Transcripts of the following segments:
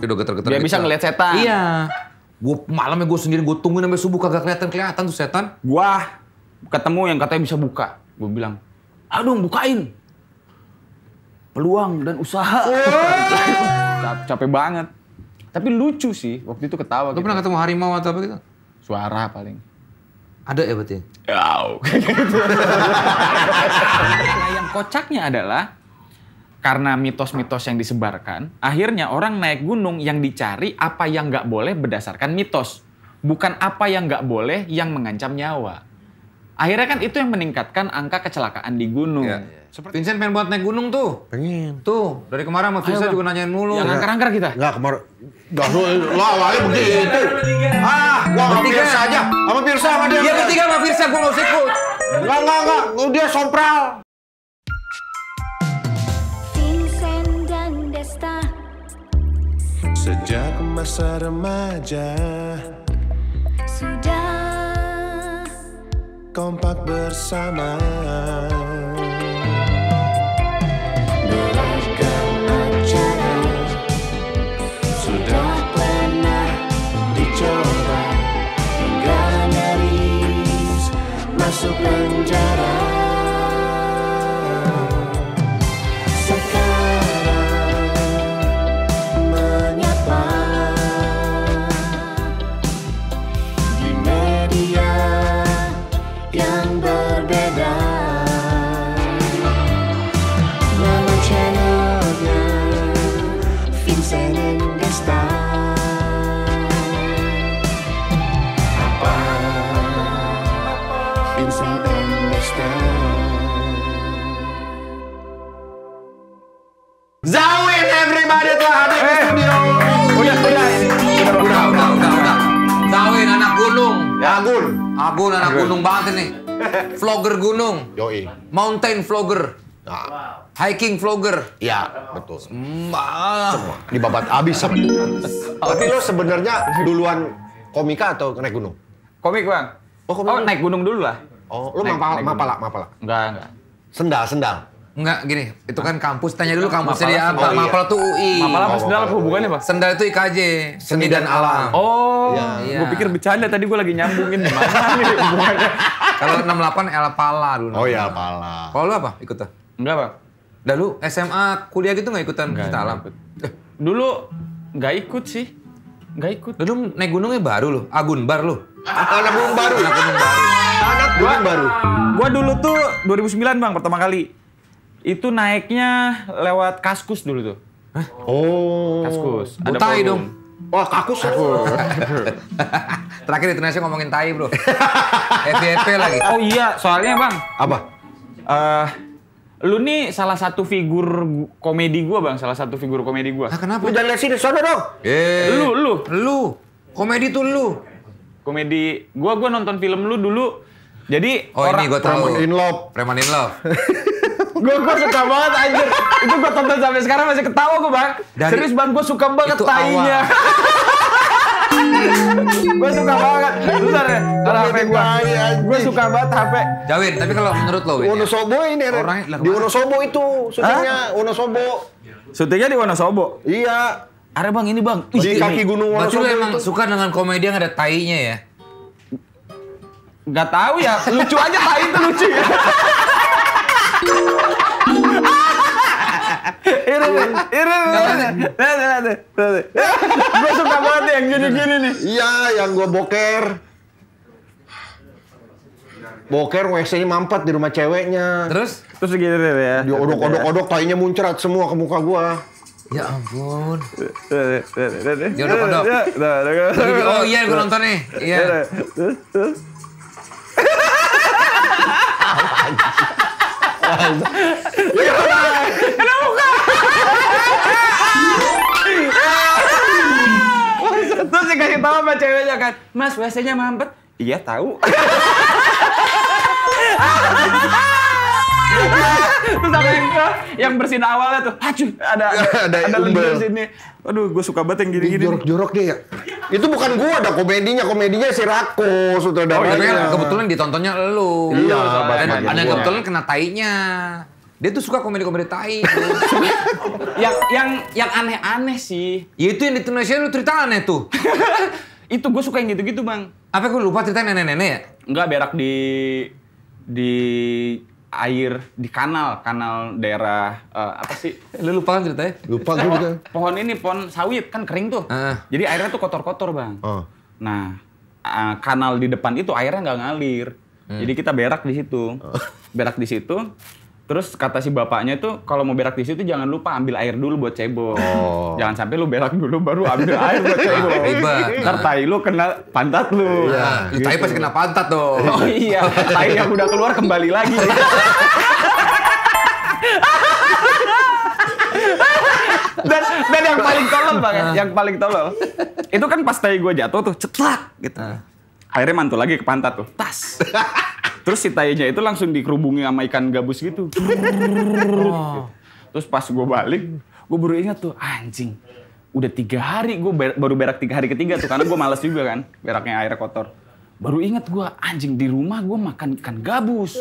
Udah geter-geter. Dia bisa ngeliat setan. Iya. Gue malamnya gue sendiri gue tungguin sampai subuh kagak kelihatan kelihatan tuh setan. Wah, ketemu yang katanya bisa buka. Gue bilang, aduh bukain. Peluang dan usaha. Capek banget. Tapi lucu sih, waktu itu ketawa. Lu gitu. pernah ketemu harimau atau apa gitu? Suara paling. Ada ya berarti? Wow. Gitu. nah, yang kocaknya adalah karena mitos-mitos yang disebarkan, akhirnya orang naik gunung yang dicari apa yang nggak boleh berdasarkan mitos, bukan apa yang nggak boleh yang mengancam nyawa. Akhirnya kan itu yang meningkatkan angka kecelakaan di gunung. Ya. Seperti... Vincent pengen buat naik gunung tuh. Pengen. Tuh, dari kemarin sama Visa juga nanyain mulu. Yang iya. angker-angker kita. Enggak, kemarin. Enggak, lu awalnya begitu. Iya, iya, ah, gua sama Virsa aja. Sama Virsa sama dia. Iya, bertiga sama Virsa, gua gak usah ikut. Enggak, enggak, enggak. Dia sompral. Vincent dan Desta. Sejak masa remaja. Sudah bertompak bersama Beragam acara Sudah pernah dicoba Hingga nyaris masuk ampun anak gunung banget nih. Vlogger gunung. Yoi. Mountain vlogger. Nah. Hiking vlogger. ya betul. Semua. Semua. Dibabat abis. sama Tapi lo sebenarnya duluan komika atau naik gunung? Komik, Bang. Oh, komik. Oh, naik gunung dulu lah. Oh, lo mapala, mapala, mapala. Enggak, enggak. Sendal, sendal. Enggak, gini. Itu kan kampus. Tanya dulu iya, kampusnya dia apa. Oh, iya. Mapel tuh UI. Mapala apa sendal apa hubungannya, Pak? Sendal itu IKJ. Seni, dan, alam. Oh, iya. gue pikir bercanda. Tadi gue lagi nyambungin. nih Kalau 68 El Pala dulu. Oh iya, El Pala. Kalau lu apa? Ikut Enggak, Pak. Dah lu SMA kuliah gitu gak ikutan enggak, alam? Dulu gak ikut sih. Gak ikut. Dulu naik gunungnya baru loh. Agun Bar loh. Anak gunung baru. Anak gunung baru. Anak gunung baru. Gua dulu tuh 2009 bang pertama kali. Itu naiknya lewat Kaskus dulu tuh. Hah? Oh. Kaskus. Ada tai dong. Wah, kakus aku. Ya? Terakhir di Indonesia ngomongin tai, Bro. FYP lagi. Oh iya, soalnya Bang. Apa? Eh, uh, lu nih salah satu figur komedi gua, Bang. Salah satu figur komedi gua. Nah, kenapa? Lu jangan lihat sini, sono dong. Eh. Lu, lu. Lu. Komedi tuh lu. Komedi. Gua gua nonton film lu dulu. Jadi oh, orang ini gua tahu. Preman in love. Preman in love. gue gue suka banget anjir. Itu gue tonton sampai sekarang masih ketawa gue bang. Dari, Serius bang gue suka banget tainya. gue suka banget. besar ya. Kalau HP gue, gue suka banget HP. Jawin, tapi kalau menurut lo, ya. Wonosobo ya? ini, Orangnya, di Wonosobo itu syutingnya Wonosobo. Syutingnya di Wonosobo. Iya. Ada bang ini bang. Di kaki gunung Wonosobo. Bacu emang itu. suka dengan komedi yang ada tainya ya? Gak tahu ya, lucu aja tai itu lucu ya. Irin, Irin, gue suka banget yang gini-gini nih. Iya, yang gue boker. Boker WC-nya mampet di rumah ceweknya. Terus? Terus gini ya. Dia odok-odok-odok, tainya muncrat semua ke muka gue. Ya ampun. Oh iya gue nonton nih. Iya terus dikasih tahu sama ceweknya kan mas wc nya mampet iya tahu Terus ada yang yang bersin awalnya tuh. Hacu, ah, ya, ada ada, ada di sini. Aduh, gue suka banget yang gini-gini. Jorok-jorok dia ya. Itu bukan gue ada komedinya, komedinya si Rako sutradaranya. Oh, iya. kebetulan ditontonnya lu. Iya, dan, ada kebetulan kena tainya. Dia tuh suka komedi-komedi tai. yang yang yang aneh-aneh sih. Ya itu yang di Indonesia lu cerita aneh tuh. itu gue suka yang gitu-gitu bang. Apa gue lupa cerita nenek-nenek ya? Enggak berak di di air di kanal kanal daerah uh, apa sih eh, lu lupa kan ceritanya lupa gue juga pohon ini pohon sawit kan kering tuh uh. jadi airnya tuh kotor-kotor bang uh. nah uh, kanal di depan itu airnya nggak ngalir hmm. jadi kita berak di situ oh. berak di situ Terus kata si bapaknya tuh kalau mau berak di situ jangan lupa ambil air dulu buat cebok. Oh. Jangan sampai lu berak dulu baru ambil air buat cebok. Nah, Ntar tai lu kena pantat lu. Iya. Nah, gitu. Tai pasti kena pantat tuh. Oh iya, tai yang udah keluar kembali lagi. dan dan yang paling tolol banget, nah. yang paling tolol. Itu kan pas tai gue jatuh tuh cetlak gitu. Akhirnya mantul lagi ke pantat tuh. Tas. Terus si tayanya itu langsung dikerubungi sama ikan gabus gitu. Terus pas gue balik, gue baru ingat tuh anjing. Udah tiga hari gue ber baru berak tiga hari ketiga tuh karena gue males juga kan beraknya air kotor. Baru ingat gue anjing di rumah gue makan ikan gabus.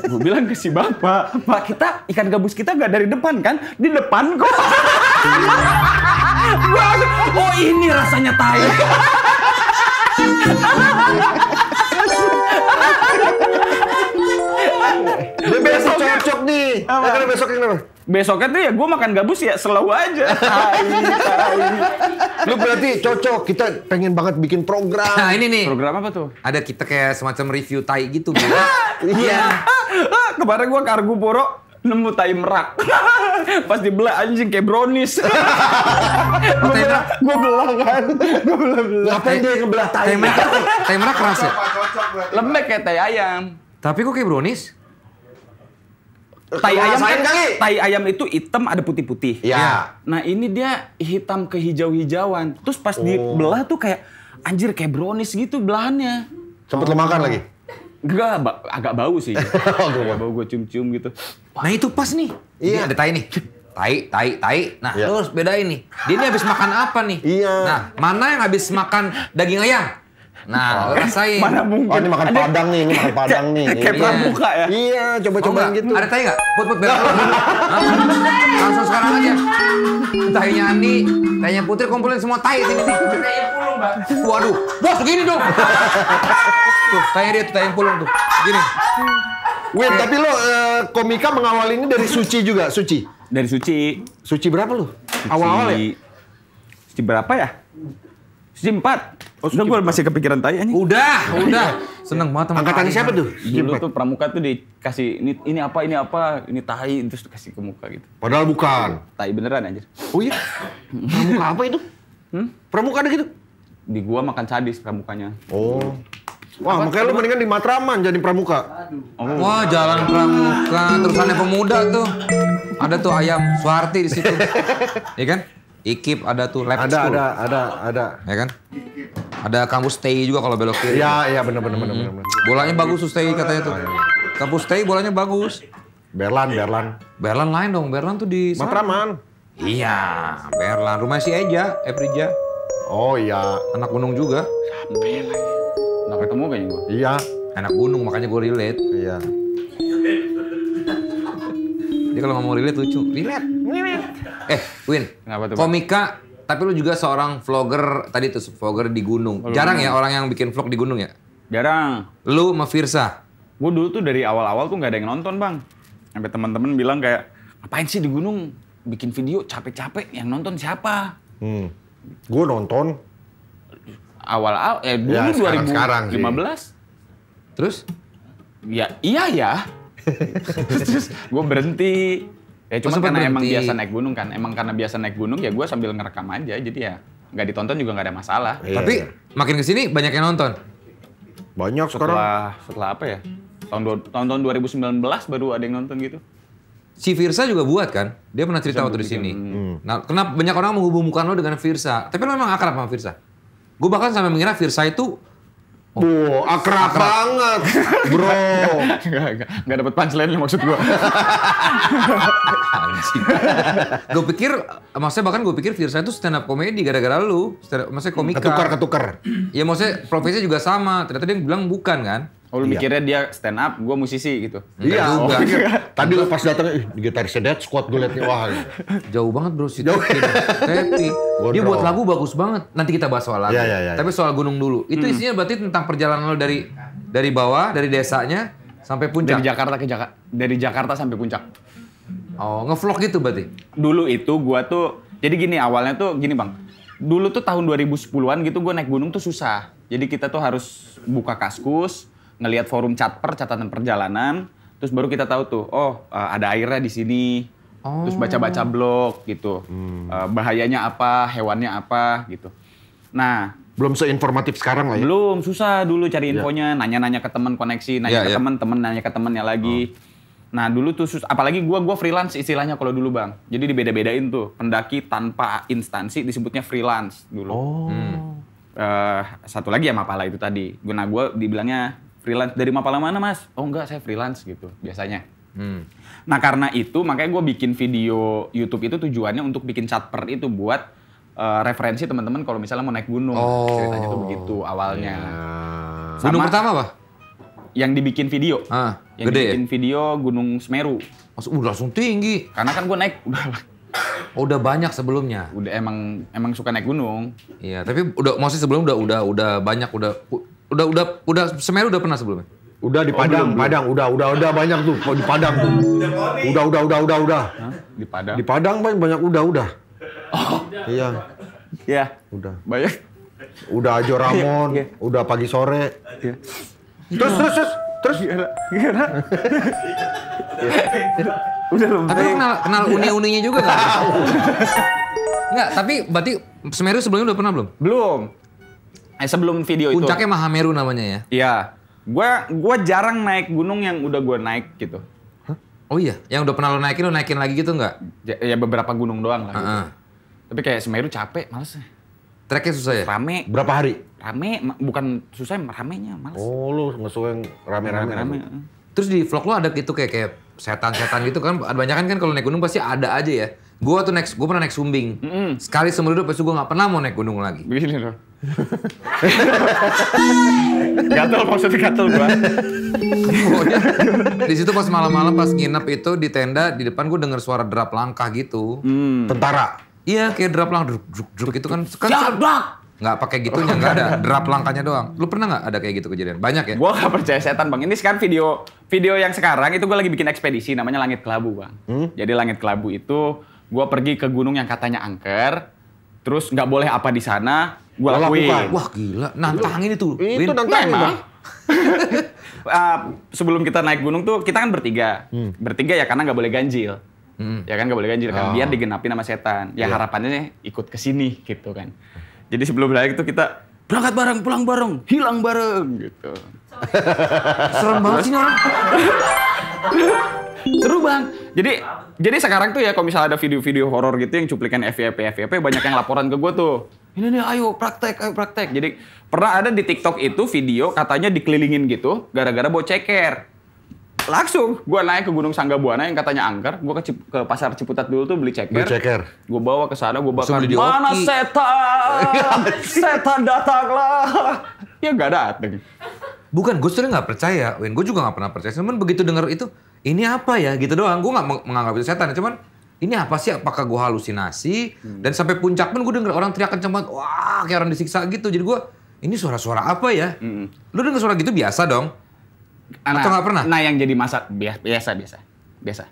gue bilang ke si bapak, pak kita ikan gabus kita gak dari depan kan? Di depan kok. gue oh ini rasanya tai. Dia besok cocok nih. Apa? Ya, besok besoknya kenapa? Besoknya tuh ya gue makan gabus ya selalu aja. Lu berarti cocok. Kita pengen banget bikin program. Nah ini nih. Program apa tuh? Ada kita kayak semacam review tai gitu. Iya. Kemarin gue kargo borok nemu tai merak. Pas dibelah anjing kayak brownies. gue belah, gue belah kan. Gue belah belah. Ngapain dia ngebelah tai? Tai merak, tai merak keras ya? Lembek kayak tai ayam. Tapi kok kayak brownies? Tai ayam kan kali. Tai ayam itu hitam ada putih-putih. Iya. Nah, ini dia hitam ke hijau-hijauan. Terus pas oh. dibelah tuh kayak anjir kayak brownies gitu belahannya. Cepet oh. lo makan lagi? Enggak, agak bau sih. Oh, agak bau gue cium-cium gitu. Nah, itu pas nih. Iya, ada tai nih. Tai, tai, tai. Nah, iya. terus beda harus bedain nih. Dia ini habis makan apa nih? Iya. Nah, mana yang habis makan daging ayam? Nah, oh. rasain. Mana mungkin. Oh, ini makan ada, padang nih, ini makan padang nih. Kayak iya. pramuka ya? Iya, coba-coba oh, gitu. Ada tai gak? Put, put, belok. Langsung sekarang aja. Tainya Andi, tainya Putri, kumpulin semua tai sini. Tainya pulung, Mbak. Waduh, bos begini dong. tuh, tainya dia tuh, tainya pulung tuh. Gini. Wait, tapi lo eh, komika mengawal ini dari Suci juga, Suci? Dari Suci. Suci berapa lo? Awal-awal ya? Suci berapa ya? Suci empat. Oh, sudah gue masih kepikiran tanya nih. Udah, udah. Seneng banget sama Angkatan siapa tuh? Dulu tuh pramuka tuh dikasih ini ini apa ini apa ini tahi terus dikasih ke muka gitu. Padahal bukan. Tahi beneran anjir. Oh iya. pramuka apa itu? Hmm? Pramuka ada gitu. Di gua makan sadis pramukanya. Oh. Wah, apa, makanya lu mendingan di Matraman jadi pramuka. Oh. Wah, jalan pramuka, terusannya pemuda tuh. Ada tuh ayam Suarti di situ. Iya kan? Ikip ada tuh lab ada, school. Ada, ada, ada, Ya kan? Ada kampus TI juga kalau belok kiri. Ya, iya benar benar benar benar. Bolanya bagus tuh TI katanya tuh. Kampus TI bolanya bagus. Berlan, Berlan. Berlan lain dong. Berlan tuh di Matraman. Iya, Berlan. Rumah si Eja, Eprija. Oh iya. Anak gunung juga. Sampai lagi? Nggak ketemu kayaknya gua. Iya. Anak gunung makanya gue relate. Iya. Dia kalau ngomong relate lucu. Relate. Relate. Eh, Win. Kenapa tuh? Komika tapi lu juga seorang vlogger tadi tuh vlogger di gunung. Jarang ya orang yang bikin vlog di gunung ya? Jarang. Lu sama Firsa. Gue dulu tuh dari awal-awal tuh nggak ada yang nonton, Bang. Sampai teman-teman bilang kayak, "Ngapain sih di gunung bikin video capek-capek yang nonton siapa?" Hmm. Gue nonton awal-awal eh dulu ya, sekarang, 2015. Sekarang Terus? Ya, iya ya terus gue berhenti ya oh, cuma karena berhenti. emang biasa naik gunung kan emang karena biasa naik gunung ya gue sambil ngerekam aja jadi ya nggak ditonton juga nggak ada masalah iya, tapi makin kesini banyak yang nonton banyak sekarang setelah setelah apa ya tahun tahun tahun 2019 baru ada yang nonton gitu si Virsa juga buat kan dia pernah cerita waktu di sini hmm. nah kenapa banyak orang menghubungkan lo dengan Virsa tapi lo memang akrab sama Virsa gue bahkan sampai mengira Virsa itu Oh. akrab, akrab banget, bro. Gak dapet enggak punchline maksud gue. Anjing. gue pikir, maksudnya bahkan gue pikir Firsa itu stand up komedi gara-gara lu. Maksudnya komika. Ketukar, ketukar. Ya maksudnya profesinya juga sama. Ternyata dia bilang bukan kan? Oh lu iya. mikirnya dia stand up, gue musisi gitu? Iya. Oh, Tadi lu pas datang, ih gitarisnya Dead Squad gue liatnya, wah. Gitu. Jauh banget bro sih. Jauh. Tapi Dia buat lagu bagus banget. Nanti kita bahas soal lagu. Iya, iya, iya, iya. Tapi soal gunung dulu. Itu hmm. isinya berarti tentang perjalanan lo dari dari bawah, dari desanya, sampai puncak? Dari Jakarta ke Jakarta. Dari Jakarta sampai puncak. Oh, ngevlog gitu berarti? Dulu itu gue tuh, jadi gini awalnya tuh gini bang. Dulu tuh tahun 2010-an gitu gue naik gunung tuh susah. Jadi kita tuh harus buka kaskus, ngelihat forum catper catatan perjalanan, terus baru kita tahu tuh, oh eh, ada airnya di sini. Oh. Terus baca-baca blog gitu. Hmm. Eh, bahayanya apa, hewannya apa gitu. Nah, belum seinformatif sekarang lah ya. Belum, susah dulu cari iya. infonya, yeah. nanya-nanya ke teman koneksi, nanya yeah, ke yeah. teman, teman nanya ke temannya lagi. Oh. Nah dulu tuh sus, apalagi gua gua freelance istilahnya kalau dulu bang. Jadi dibeda-bedain tuh pendaki tanpa instansi disebutnya freelance dulu. Oh. Hmm. Uh, satu lagi ya mapala itu tadi. Guna gue dibilangnya freelance dari Mapala mana mas? Oh enggak saya freelance gitu biasanya. Hmm. Nah karena itu makanya gue bikin video YouTube itu tujuannya untuk bikin chatper itu buat uh, referensi teman-teman kalau misalnya mau naik gunung oh, ceritanya tuh begitu awalnya. Yeah. Sama, gunung pertama apa? Yang dibikin video. Ah, yang gede dibikin ya? video Gunung Semeru. Mas, udah langsung tinggi. Karena kan gue naik udah Oh, udah banyak sebelumnya. Udah emang emang suka naik gunung. Iya, tapi udah masih sebelum udah udah udah banyak udah Udah udah udah Semeru udah pernah sebelumnya? Udah di Padang, oh, belum, Padang, belum. udah udah udah banyak tuh kalau oh, di Padang tuh. Udah udah udah udah udah. Di Padang. Di Padang banyak, banyak udah udah. Oh. Iya. Iya. Udah. Banyak. Udah Ajo Ramon, yeah. Iya. udah pagi sore. Yeah. Terus terus terus terus gila, gila. udah lembek. Tapi kenal kenal uni-uninya juga nggak Enggak, tapi berarti Semeru sebelumnya udah pernah belum? Belum eh, sebelum video Puncaknya itu. Puncaknya Mahameru namanya ya? Iya. gue gua jarang naik gunung yang udah gue naik gitu. Hah? Oh iya, yang udah pernah lo naikin lo naikin lagi gitu nggak? Ya, ya beberapa gunung doang lah. Uh -uh. Gitu. Tapi kayak Semeru capek, males. Treknya susah ya? Rame. Berapa hari? Rame, bukan susah, ramenya males. Oh lu yang rame-rame. Rame. Terus di vlog lo ada gitu kayak kayak setan-setan gitu kan banyak kan kalau naik gunung pasti ada aja ya. Gue tuh naik, gue pernah naik Sumbing. Mm -hmm. Sekali seumur hidup, pasti gua gak pernah mau naik gunung lagi. Begini loh. gatel maksudnya gatel gua. di situ pas malam-malam pas nginep itu di tenda di depan gue denger suara derap langkah gitu. Hmm. Tentara. Iya kayak derap langkah druk druk gitu kan kan banget. nggak pakai ya nggak ada derap langkahnya doang lu pernah nggak ada kayak gitu kejadian banyak ya gua gak percaya setan bang ini sekarang video video yang sekarang itu gue lagi bikin ekspedisi namanya langit kelabu bang hmm? jadi langit kelabu itu gue pergi ke gunung yang katanya angker terus nggak boleh apa di sana Gua lakukan. Wah gila, nantangin itu. Itu Win. nantangin bang. uh, sebelum kita naik gunung tuh kita kan bertiga. Hmm. Bertiga ya karena nggak boleh ganjil. Hmm. Ya kan nggak boleh ganjil kan. Oh. Biar digenapi sama setan. Ya yeah. harapannya ikut ke sini gitu kan. Jadi sebelum naik itu kita berangkat bareng, pulang bareng, hilang bareng gitu. Serem banget sih orang. Seru bang. Jadi jadi sekarang tuh ya kalau misalnya ada video-video horor gitu yang cuplikan FYP FYP banyak yang laporan ke gue tuh. Ini nih ayo praktek ayo praktek. Jadi pernah ada di TikTok itu video katanya dikelilingin gitu gara-gara bawa ceker. Langsung gue naik ke Gunung Sangga Buana yang katanya angker. Gue ke, ke pasar Ciputat dulu tuh beli ceker. ceker. Gue bawa ke sana, gue bakar. Beli Mana setan? setan datanglah. ya gak dateng. Bukan, gue sebenernya gak percaya. Win, gue juga gak pernah percaya. Cuman begitu denger itu, ini apa ya gitu doang. Gue gak menganggap itu setan. Cuman ini apa sih? Apakah gue halusinasi? Hmm. Dan sampai puncak pun gue denger orang teriak kenceng banget. Wah, kayak orang disiksa gitu. Jadi gue, ini suara-suara apa ya? Hmm. Lu denger suara gitu biasa dong? Nah, Atau gak pernah? Nah yang jadi masa biasa, biasa. Biasa.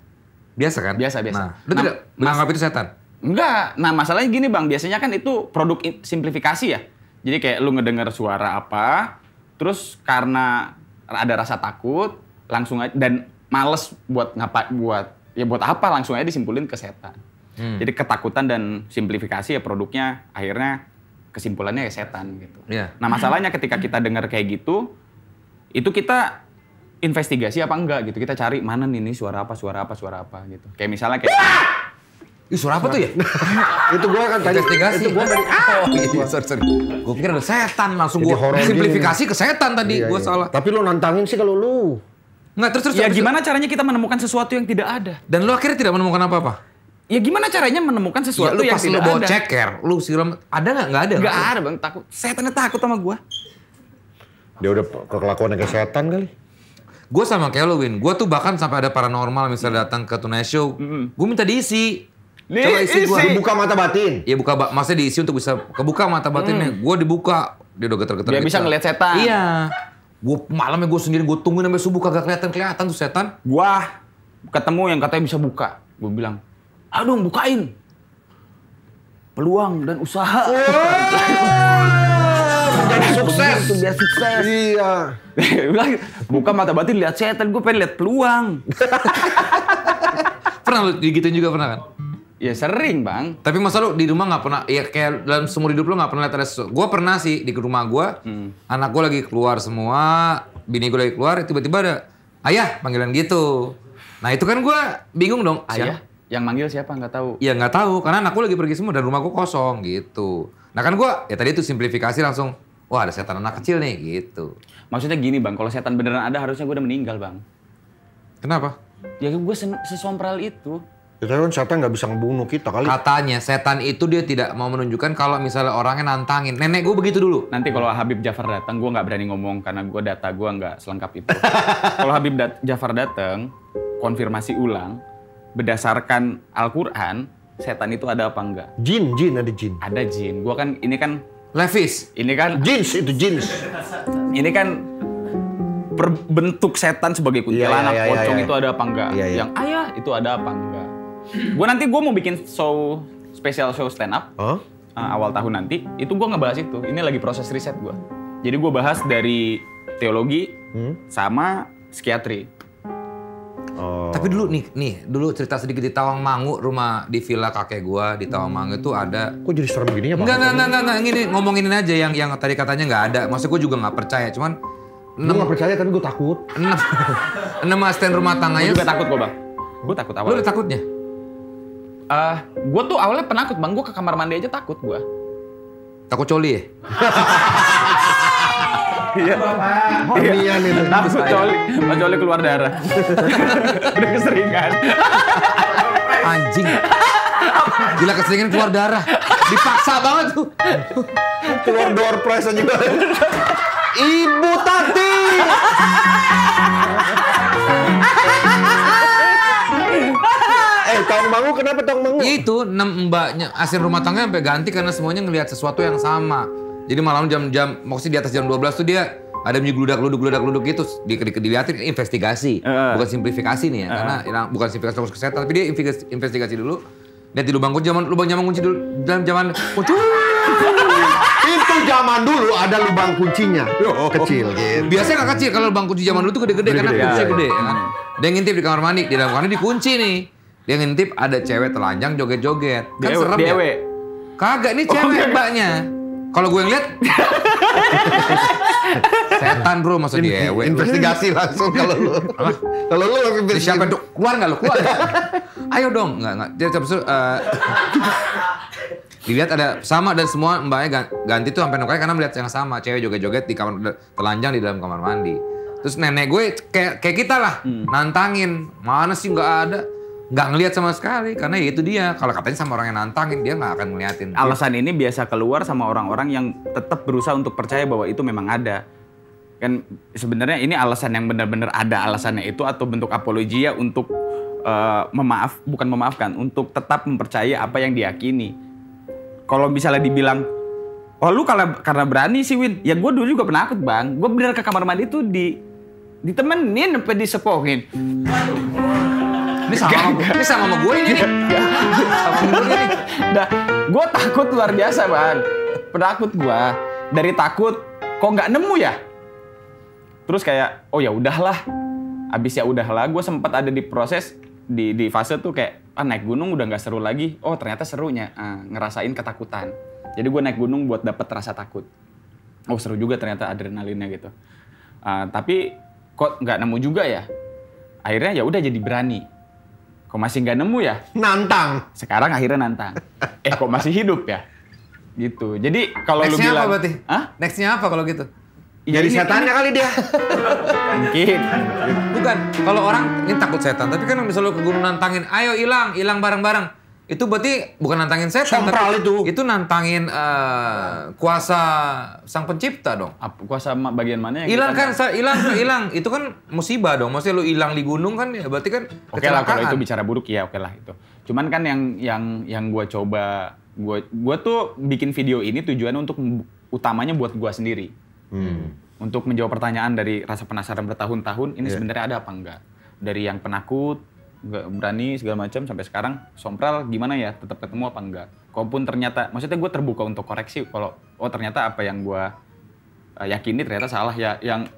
Biasa kan? Biasa, biasa. Nah, lu nah, tidak menganggap itu setan? Enggak. Nah masalahnya gini bang, biasanya kan itu produk simplifikasi ya. Jadi kayak lu ngedenger suara apa, terus karena ada rasa takut langsung aja, dan males buat ngapa buat ya buat apa langsung aja disimpulin ke setan hmm. jadi ketakutan dan simplifikasi ya produknya akhirnya kesimpulannya ya setan gitu yeah. nah masalahnya ketika kita dengar kayak gitu itu kita investigasi apa enggak gitu kita cari mana nih, nih suara apa suara apa suara apa gitu kayak misalnya kayak Ih, suara apa tuh ya? itu gue kan tadi. Investigasi. Itu gue tadi. Oh, ah, oh, iya, sorry, sorry. Gue pikir ada setan langsung gue simplifikasi ke setan tadi. Iya, gue iya. salah. Tapi lo nantangin sih kalau lu. Nggak, terus, terus. Ya gimana caranya kita menemukan sesuatu yang tidak ada? Dan lo akhirnya tidak menemukan apa-apa? Ya gimana caranya menemukan ya, sesuatu ya, lu yang Lo tidak lu bawa ceker, lu siram, ada nggak? Nggak ada. Nggak ada bang, takut. Setannya takut sama gue. Dia udah kekelakuan kayak setan kali gue sama kayak lo Win gue tuh bahkan sampai ada paranormal misalnya datang ke Tunai Show mm -hmm. gue minta diisi di Coba isi, isi. Gua. Buka mata batin. Iya buka, masa diisi untuk bisa kebuka mata batinnya. Hmm. Gue dibuka, dia udah geter-geter. Dia gitu. bisa ngeliat setan. Iya. Gue malamnya gue sendiri, gue tungguin sampai subuh kagak kelihatan kelihatan tuh setan. Wah, ketemu yang katanya bisa buka. Gue bilang, aduh bukain. Peluang dan usaha. Jadi oh. sukses. Itu biar sukses. Iya. buka mata batin lihat setan, gue pengen lihat peluang. pernah lu digituin juga pernah kan? Ya sering bang. Tapi masa lu di rumah nggak pernah, ya kayak dalam seumur hidup lu nggak pernah lihat ada sesuatu. Gue pernah sih di rumah gue, hmm. anak gue lagi keluar semua, bini gue lagi keluar, tiba-tiba ada ayah panggilan gitu. Nah itu kan gue bingung dong, ayah. Yang manggil siapa nggak tahu? Ya nggak tahu, karena anak gue lagi pergi semua dan rumah gue kosong gitu. Nah kan gue, ya tadi itu simplifikasi langsung, wah ada setan anak kecil nih gitu. Maksudnya gini bang, kalau setan beneran ada harusnya gue udah meninggal bang. Kenapa? Ya gue sesompral itu. Kita kan setan nggak bisa ngebunuh kita kali. Katanya setan itu dia tidak mau menunjukkan kalau misalnya orangnya nantangin. Nenek gue begitu dulu. Nanti kalau Habib Jafar datang, gue nggak berani ngomong karena gue data gue nggak selengkap itu. kalau Habib Dat Jafar datang, konfirmasi ulang berdasarkan Al-Quran, setan itu ada apa enggak? Jin, jin ada jin. Ada jin. Gue kan ini kan Levis. Ini kan jeans itu jeans. Ini kan perbentuk setan sebagai iya, iya, kuntilanak, yeah, yeah, yeah, pocong yeah, yeah. itu ada apa enggak? Yeah, yeah. Yang ayah itu ada apa enggak? gue nanti gue mau bikin show special show stand up huh? uh, eh, awal tahun nanti. Itu gue ngebahas itu. Ini lagi proses riset gue. Jadi gue bahas dari teologi hmm? sama psikiatri. Oh. Tapi dulu nih, nih dulu cerita sedikit di Tawang Mangu, rumah di villa kakek gue di Tawang Mangu itu ada. Kok jadi serem begini ya? Enggak, nggak nggak nggak enggak, ini ngomongin ini aja yang yang tadi katanya nggak ada. Maksud gue juga nggak percaya, cuman. Gue nggak percaya tapi gue takut. Enam, enam asisten rumah tangganya. Gue juga takut gue bang. Gue takut awal. Lu takutnya? Uh, eh, gue tuh awalnya penakut bang, gue ke kamar mandi aja takut gue. Takut coli ya? Iya. iya. Honian itu. Takut coli, Pak coli keluar darah. Udah keseringan. Anjing. Gila keseringan keluar darah. Dipaksa banget tuh. keluar door prize aja. Ibu Tati. Eh, tong bangun kenapa tong bangu? Itu enam mbaknya asin rumah tangga sampai ganti karena semuanya ngelihat sesuatu yang sama. Jadi malam jam-jam maksudnya di atas jam 12 tuh dia ada bunyi geludak luduk geludak luduk gitu. di, di, dilihatin investigasi uh, bukan simplifikasi nih ya uh, karena ya, bukan simplifikasi terus kesehatan tapi dia investigasi, dulu lihat di lubang kunci zaman lubang zaman kunci dulu dalam zaman kunci itu zaman dulu ada lubang kuncinya oh, kecil gitu. biasanya nggak kecil kalau lubang kunci zaman dulu tuh gede-gede karena kunci iya, gede, Dengan iya. ya intip dia ngintip di kamar mandi di dalam kamar dikunci nih dia ngintip ada cewek telanjang joget-joget. Kan dewe, serem dewe. ya? Kagak, ini oh, cewek oh, mbaknya. Kalau gue ngeliat, setan bro maksud dia. In, investigasi langsung kalau lu. Kalau lu langsung investigasi. Siapa tuh? Keluar nggak lu? Keluar gak? Ayo dong. Nggak, nggak. Dia terus uh, eh, dilihat ada sama dan semua mbaknya ganti tuh sampai nukanya karena melihat yang sama. Cewek joget-joget di kamar telanjang di dalam kamar mandi. Terus nenek gue kayak kayak kita lah hmm. nantangin. Mana sih nggak ada? nggak ngelihat sama sekali karena ya itu dia kalau katanya sama orang yang nantangin dia nggak akan ngeliatin alasan ini biasa keluar sama orang-orang yang tetap berusaha untuk percaya bahwa itu memang ada kan sebenarnya ini alasan yang benar-benar ada alasannya itu atau bentuk apologia ya untuk uh, memaaf bukan memaafkan untuk tetap mempercaya apa yang diyakini kalau misalnya dibilang oh lu karena karena berani sih Win ya gue dulu juga penakut bang gue bener ke kamar mandi tuh di ditemenin sampai disepokin hmm. Ini sama gak, sama, ini sama sama gue ini. Gak. sama gue ini. Nah, gue takut luar biasa, Bang. Penakut gue. Dari takut, kok nggak nemu ya? Terus kayak, oh ya udahlah. Abis ya udahlah, gue sempat ada di proses di di fase tuh kayak ah, naik gunung udah nggak seru lagi. Oh ternyata serunya ah, ngerasain ketakutan. Jadi gue naik gunung buat dapet rasa takut. Oh seru juga ternyata adrenalinnya gitu. Uh, tapi kok nggak nemu juga ya akhirnya ya udah jadi berani Kok masih nggak nemu ya? Nantang. Sekarang akhirnya nantang. eh kok masih hidup ya? Gitu. Jadi kalau lu bilang... apa berarti? Hah? Nextnya apa kalau gitu? Ya, Jadi setannya kan- kali dia. Mungkin. Bukan. Kalau orang ini takut setan, tapi kan misalnya lu ke gunung nantangin, ayo hilang, hilang bareng-bareng. Itu berarti bukan nantangin setan, itu. itu nantangin uh, kuasa sang pencipta dong. Apa, kuasa bagian mana yang hilang kan? Hilang, hilang. itu kan musibah dong. Maksudnya lu hilang di gunung kan, ya berarti kan Oke okay lah kalau itu bicara buruk ya oke okay lah itu. Cuman kan yang yang yang gue coba gue gue tuh bikin video ini tujuan untuk utamanya buat gue sendiri. Hmm. Untuk menjawab pertanyaan dari rasa penasaran bertahun-tahun ini yeah. sebenarnya ada apa enggak dari yang penakut nggak berani segala macam sampai sekarang sompral gimana ya tetap ketemu apa enggak kalaupun ternyata maksudnya gue terbuka untuk koreksi kalau oh ternyata apa yang gue uh, yakini ternyata salah ya yang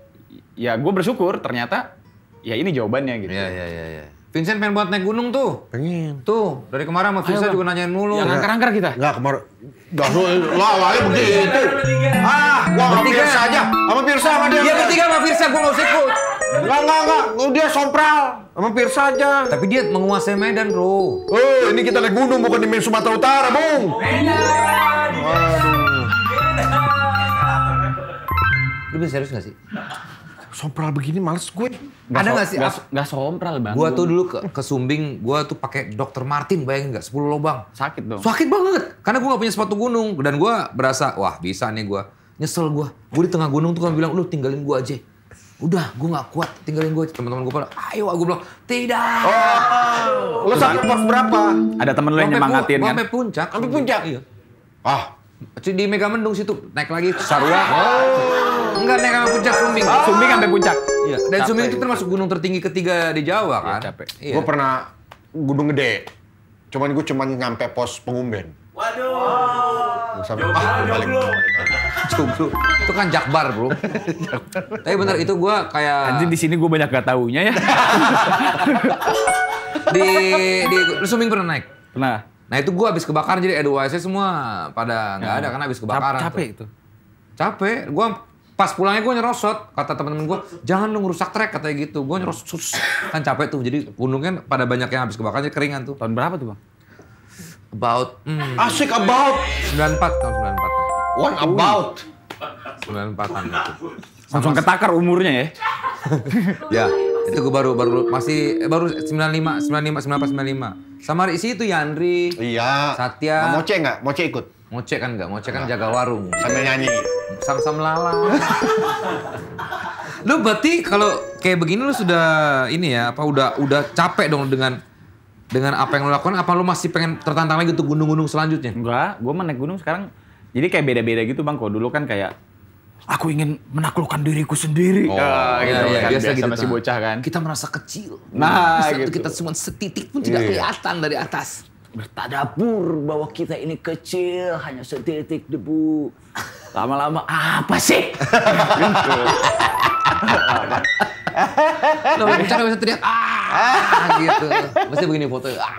ya gue bersyukur ternyata ya ini jawabannya gitu. Iya iya iya. Ya. Vincent pengen buat naik gunung tuh. Pengen. Tuh, dari kemarin sama Vincent juga nanyain mulu. Yang iya. angker-angker kita. Enggak, kemarin. Gak, lah awalnya begitu. Ah, gua sama Pirsa aja. Sama Pirsa sama dia. Iya, bertiga sama Pirsa, gua mau usah ikut. Enggak, enggak, enggak. Dia sompral. mampir saja. Tapi dia menguasai Medan, bro. Eh, ini kita naik gunung, bukan di Sumatera Utara, bung. Medan! Waduh. Lu bisa serius gak sih? Sompral begini males gue. Gak Ada so, gak sih? Gak, sompral bang. Gua tuh dulu ke, ke Sumbing, gue tuh pakai Dr. Martin, bayangin gak? 10 lubang. Sakit dong. Sakit banget. Karena gue gak punya sepatu gunung. Dan gue berasa, wah bisa nih gue. Nyesel gue. Gue di tengah gunung tuh kan bilang, lu tinggalin gue aja udah gue nggak kuat tinggalin gue teman-teman gue pada ayo gue bilang tidak oh, lo sampai pos berapa ada temen lo yang nyemangatin kan sampai puncak sampai puncak iya ah di Mega Mendung situ naik lagi Sarua oh. enggak naik sampai puncak Sumbing oh. Sumbing sampai puncak iya dan capek. Sumbing itu termasuk gunung tertinggi ketiga di Jawa iya, kan ya, capek iya. gue pernah gunung gede cuman gue cuman nyampe pos pengumben Waduh. Wow. Sampai joglo, balik. Jomblo. Itu kan Jakbar, Bro. jakbar. Tapi benar itu gue kayak Anjing di sini gue banyak gak taunya ya. di di lu swimming pernah naik? Pernah. Nah itu gue habis kebakaran jadi edwise semua pada nggak ya. ada karena habis kebakaran. capek itu. Capek. Gue pas pulangnya gue nyerosot kata teman-teman gue jangan lu rusak trek katanya gitu gue nyerosot sus. kan capek tuh jadi gunungnya pada banyak yang habis kebakaran jadi keringan tuh tahun berapa tuh bang About. Mm, Asik about. 94 tahun 94. One about. 94 tahun itu. Langsung ketakar umurnya ya. ya, itu gue baru baru masih eh, baru 95 95 98 95. Sama isi itu Yandri. Iya. Satya. Nah, moce enggak? Moce ikut. Moce kan enggak? Moce kan jaga warung. Sambil nyanyi. Sam-sam lala. lu berarti kalau kayak begini lu sudah ini ya apa udah udah capek dong dengan dengan apa yang lo lakukan apa lo masih pengen tertantang lagi untuk gunung-gunung selanjutnya? Enggak, gue mau naik gunung sekarang jadi kayak beda-beda gitu bang. Kalau dulu kan kayak aku ingin menaklukkan diriku sendiri. Oh, nah, gitu, iya, kan. biasa, gitu. Masih bocah kan. Kita merasa kecil. Nah, Saat gitu. kita cuma setitik pun tidak iya. kelihatan dari atas. Bertadabur bahwa kita ini kecil, hanya setitik debu lama-lama apa sih? Lo bicara bisa teriak ah gitu. Pasti begini foto ah.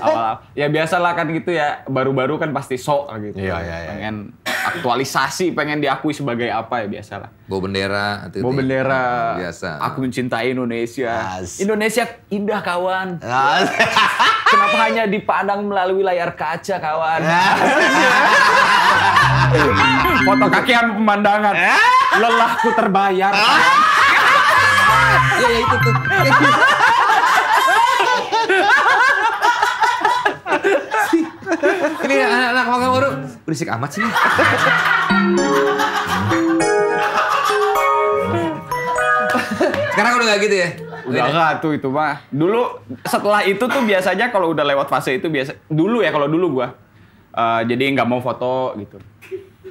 Awal, ya biasalah kan gitu ya. Baru-baru kan pasti sok gitu. Iya iya iya. Pengen aktualisasi, pengen diakui sebagai apa ya biasalah. Bawa bendera. Bawa bendera. Biasa. Aku mencintai Indonesia. As. Indonesia indah kawan. As. Kenapa hanya dipandang melalui layar kaca kawan? As. Foto kaki kakian pemandangan. Eh? Lelahku terbayar. Ah. Ya, ya, itu tuh. Ini anak-anak ngomong baru berisik amat sih. Sekarang udah gak gitu ya? Udah enggak tuh itu mah. Dulu setelah itu tuh biasanya kalau udah lewat fase itu biasa dulu ya kalau dulu gua Eh, jadi nggak mau foto gitu.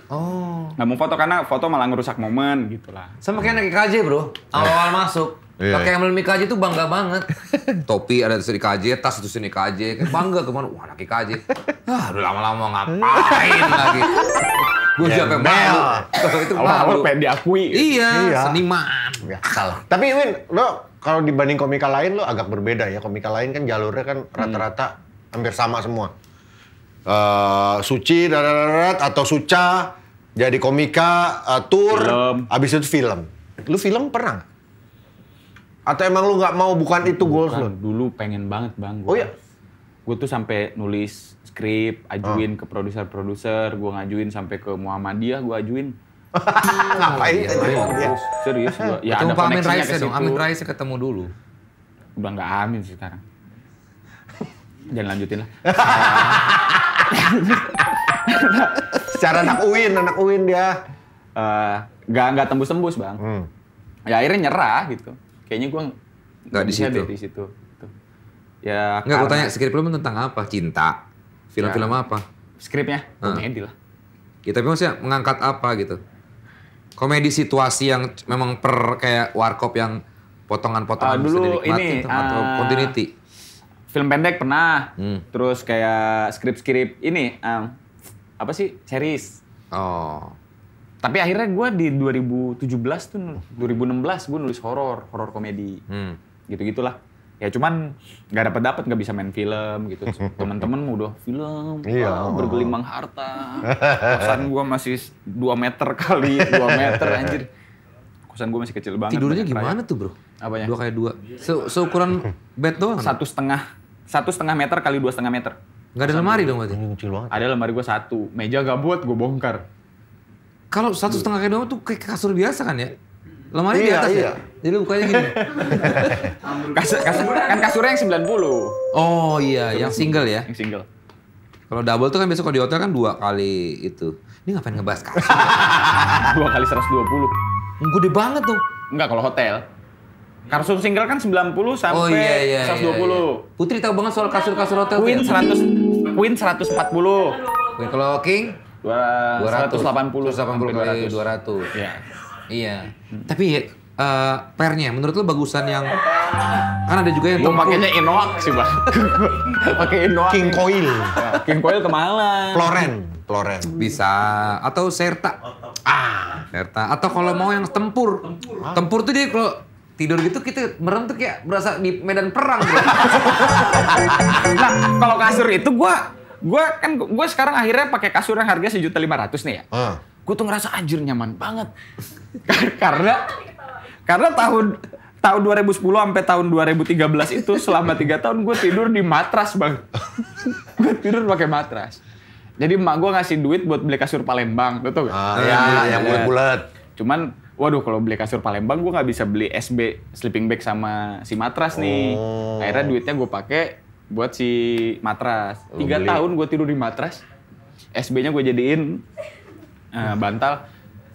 Oh. Nggak mau foto karena foto malah ngerusak momen gitu lah. Sama kayak naik KJ bro, awal-awal masuk. Yeah. Pakai emblem IKJ tuh bangga banget. Topi ada di sini KJ, tas itu sini KJ. Bangga kemana? Wah anak IKJ. Ah, ya, udah lama-lama ngapain lagi. Gue ya, siapa yang malu. itu malu. pengen diakui. Iya, iya. seniman. Ya, salah. Tapi Win, lo kalau dibanding komika lain lo agak berbeda ya. Komika lain kan jalurnya kan rata-rata hmm. hampir sama semua uh, Suci darat atau Suca jadi komika uh, eh, tour film. abis itu film lu film pernah atau emang lu nggak mau bukan itu goals lu dulu pengen banget bang oh iya? gua. oh ya gue tuh sampai nulis skrip ajuin hmm. ke produser-produser gue ngajuin sampai ke Muhammadiyah gue ajuin ngapain iya, iya, serius gue ya Ketemu ada Amin ke dong Amin Rais ketemu dulu udah nggak Amin sekarang jangan lanjutin lah Secara anak Uin, anak Uin dia eh, nggak uh, nggak tembus-tembus bang. Hmm. Ya akhirnya nyerah gitu. Kayaknya gue nggak di situ. Di situ. Gitu. Ya. Nggak, gue tanya skrip lu tentang apa? Cinta. Film-film ya. apa? Skripnya ah. komedi uh. lah. Ya, tapi maksudnya mengangkat apa gitu? Komedi situasi yang memang per kayak warkop yang potongan-potongan uh, dulu bisa ini, atau uh, continuity film pendek pernah. Hmm. Terus kayak skrip-skrip ini um, apa sih series. Oh. Tapi akhirnya gue di 2017 tuh 2016 gue nulis horor, horor komedi. Hmm. Gitu-gitulah. Ya cuman nggak dapat dapat nggak bisa main film gitu. teman teman udah film, iya, ah, oh, bergelimang harta. Kosan gue masih 2 meter kali 2 meter anjir. Kosan gue masih kecil banget. Tidurnya gimana raya. tuh bro? Apanya? Dua kayak dua. Se Seukuran bed doang? Satu setengah satu setengah meter kali dua setengah meter. Gak ada lemari dong berarti? Kecil banget. Ada lemari gue satu, meja gak buat gue bongkar. Kalau satu iya. setengah kali dua tuh kayak kasur biasa kan ya? Lemari iya, di atas ya? iya. ya? Jadi bukanya gini. kasur, kan kasurnya yang 90. Oh iya, yang single ya? Yang single. Kalau double tuh kan biasa kalau di hotel kan dua kali itu. Ini ngapain ngebahas kasur? dua kali 120. Gede banget tuh. Enggak, kalau hotel. Kasur single kan 90 sampai oh, iya, iya, 120. Iya, iya. Putri tahu banget soal kasur-kasur hotel. Ya? Queen ya? 100 Queen 140. Queen kalau King 200, 280 180 200. 200. Iya. Iya. Hmm. Tapi uh, eh, pernya menurut lu bagusan yang kan ada juga yang tuh pakainya inox sih, Bang. Pakai inox King ini. Coil. King Coil ke Malang. Floren. Floren. Bisa atau Serta. Ah, Serta atau kalau mau yang tempur. Tempur, tempur tuh dia kalau tidur gitu kita merem tuh kayak berasa di medan perang bro. nah kalau kasur itu gue gue kan gue sekarang akhirnya pakai kasur yang harganya sejuta lima ratus nih ya uh. Ah. gue tuh ngerasa anjir nyaman banget karena karena tahun tahun 2010 sampai tahun 2013 itu selama tiga tahun gue tidur di matras bang gue tidur pakai matras jadi emak gue ngasih duit buat beli kasur Palembang, betul gak? Ah, ya, ya, yang bulat-bulat. Cuman waduh kalau beli kasur Palembang gue nggak bisa beli SB sleeping bag sama si matras nih. Oh. Akhirnya duitnya gue pakai buat si matras. Oh, Tiga tahun gue tidur di matras. SB-nya gue jadiin uh, bantal.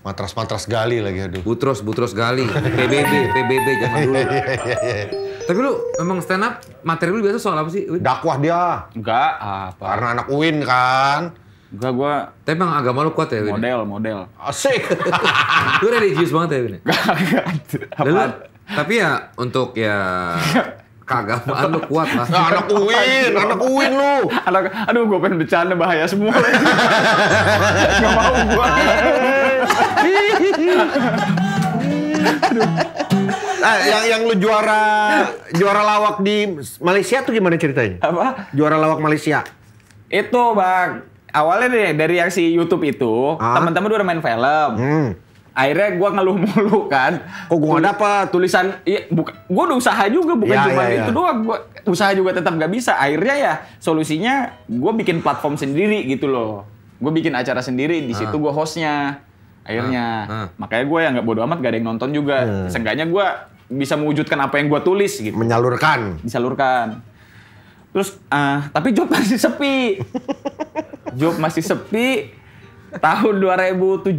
Matras-matras gali lagi aduh. Butros, butros gali. PBB, PBB zaman dulu. Iya, iya, iya, Tapi lu memang stand up materi lu biasa soal apa sih? Dakwah dia. Enggak, apa. Karena anak UIN kan. Enggak, gua... Tapi emang agama lu kuat ya, Win? Model, ini? model. Asik! lu religius banget ya, Win? Enggak, enggak. Tapi ya, untuk ya... keagamaan lu kuat lah. Nah, anak UIN, anak UIN lu. Anak, aduh gue pengen bercanda bahaya semua. Gak mau gue. Nah, yang yang lu juara juara lawak di Malaysia tuh gimana ceritanya? Apa? Juara lawak Malaysia. Itu bang, awalnya deh dari yang si YouTube itu, ah? teman-teman udah main film. Hmm. Akhirnya gue ngeluh mulu kan. Kok gue gak dapet? Tulisan, iya, buka, gue udah usaha juga, bukan ya, cuma ya, ya. itu iya. doang. Gua, usaha juga tetap gak bisa. Akhirnya ya solusinya gue bikin platform sendiri gitu loh. Gue bikin acara sendiri, di situ gue hostnya. Akhirnya, ah, ah. makanya gue yang nggak bodo amat gak ada yang nonton juga. Hmm. Seenggaknya gue bisa mewujudkan apa yang gue tulis gitu. Menyalurkan. Disalurkan. Terus, uh, tapi job masih sepi. job masih sepi tahun 2017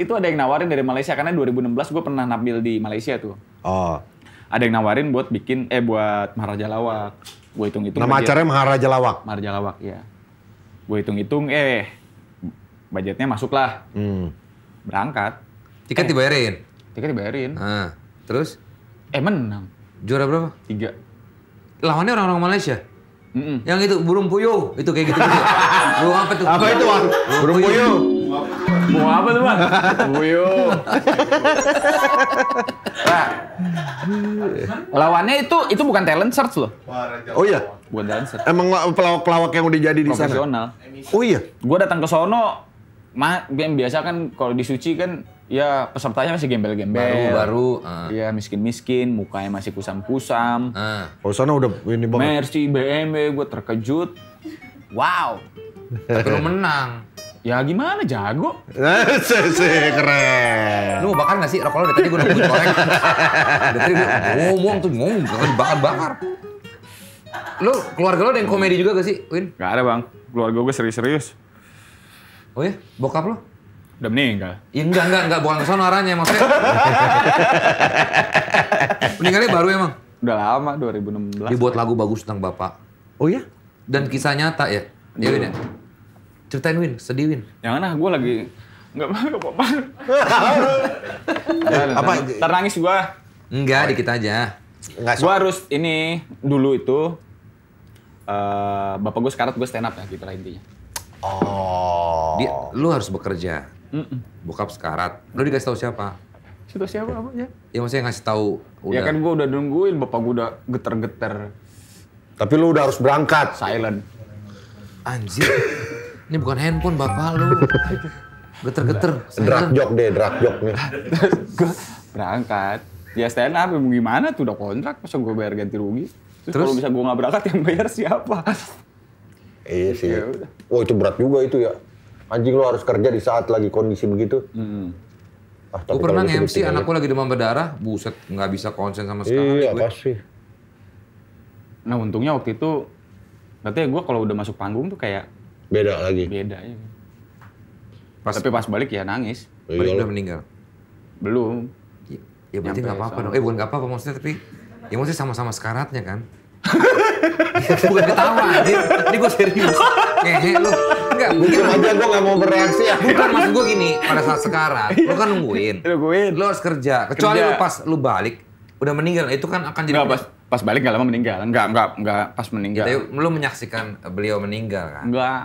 itu ada yang nawarin dari Malaysia karena 2016 gue pernah nampil di Malaysia tuh. Oh. Ada yang nawarin buat bikin eh buat Maharaja Lawak. Gue hitung-hitung. Nama acaranya Maharaja Lawak. Maharaja Lawak, ya. Gue hitung-hitung eh budgetnya masuklah. Hmm. Berangkat. Tiket eh, dibayarin. Tiket dibayarin. Nah, terus? Eh menang. Juara berapa? Tiga. Lawannya orang-orang Malaysia. Mm-mm. Yang itu burung puyuh, itu kayak gitu. -gitu. burung apa tuh? Apa itu, Bang? Burung puyuh. Burung apa tuh, Bang? Puyuh. Nah, lawannya itu itu bukan talent search loh. Oh iya. Bukan talent search. Emang pelawak-pelawak yang udah jadi di sana. Profesional. Oh iya. Gua datang ke sono, mah biasa kan kalau di kan ya pesertanya masih gembel-gembel. Baru-baru. Ah. Iya uh. miskin-miskin, mukanya masih kusam-kusam. Uh. Oh sana udah ini banget. Mercy, BMW, gue terkejut. Wow. Tapi lu menang. Ya gimana jago? keren. Lu bakar gak sih rokok lo dari tadi gue nungguin korek. dari tadi gue ngomong tuh ngomong bakar-bakar. Lu keluarga lo ada yang komedi juga gak sih, Win? Gak ada bang. Keluarga gue serius-serius. Oh ya, bokap lo? Udah meninggal? Ya enggak, enggak, enggak. Bukan kesana arahnya maksudnya. Meninggalnya baru emang? Udah lama, 2016. Dia buat lagu bagus tentang Bapak. Oh iya? Dan kisah nyata ya? Iya, Win ya? Ceritain Win, sedih Win. Jangan ah, gue lagi... Enggak apa-apa. apa? Ntar nangis gue. Enggak, dikit aja. Enggak, gue harus ini, dulu itu... Eh, bapak gue sekarat, gue stand up ya gitu lah intinya. Oh. Dia, lu harus bekerja. Mm-mm. bokap sekarat. Lo dikasih tahu siapa? situ siapa apanya? Ya maksudnya ngasih tahu ya udah. Ya kan gue udah nungguin, bapak gue udah geter-geter. Tapi lu udah harus berangkat. Silent. Anjir. Ini bukan handphone bapak lu. Geter-geter. Drag jok deh, drag joknya. berangkat. Ya stand up, mau gimana tuh udah kontrak, masa gue bayar ganti rugi. Terus, Terus? kalau bisa gue nggak berangkat yang bayar siapa? Iya sih. Ya Wah oh itu berat juga itu ya anjing lu harus kerja di saat lagi kondisi begitu. Hmm. Ah, gue pernah nge-MC anakku lagi demam berdarah, buset nggak bisa konsen sama sekali. Iya gue. pasti. Nah untungnya waktu itu, berarti gue kalau udah masuk panggung tuh kayak beda lagi. Beda ya. Pas, Tapi pas balik ya nangis. Iya, balik udah meninggal. Belum. Ya, ya berarti nggak apa-apa dong. Eh bukan nggak apa-apa maksudnya tapi ya maksudnya sama-sama sekaratnya kan. Bukan ketawa aja Ini gue serius. Ngehe lu. Enggak, mungkin aja gue gak mau bereaksi ya. Bukan maksud gue gini, pada saat sekarang lu kan nungguin. Nungguin. Lu harus kerja. Kecuali kerja. lu pas lu balik udah meninggal, itu kan akan jadi Enggak, pas pas balik gak lama meninggal. Enggak, enggak, enggak pas meninggal. Jadi, lu menyaksikan beliau meninggal kan? Enggak.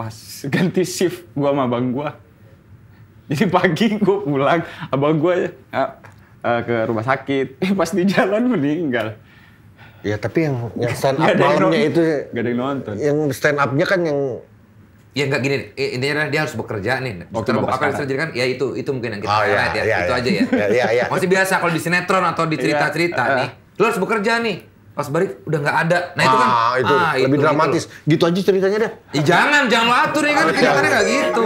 pas ganti shift gua sama abang gua. Jadi pagi gue pulang, abang gue ya, eh, eh, ke rumah sakit. Eh, pas di jalan meninggal Ya tapi yang, yang stand up malamnya itu gak ada yang nonton. Yang stand up-nya kan yang ya enggak gini intinya adalah dia harus bekerja nih Waktu terbuka apa yang kan ya itu itu mungkin yang kita oh, ya, ya, ya, itu ya. aja ya. ya, ya, ya. masih biasa kalau di sinetron atau di cerita cerita ya, nih uh, lu harus bekerja nih pas balik udah nggak ada nah itu kan ah, itu ah, lebih itu, dramatis gitu. gitu aja ceritanya deh ya, jangan jangan lo atur ya kan oh, kenyataannya nggak gitu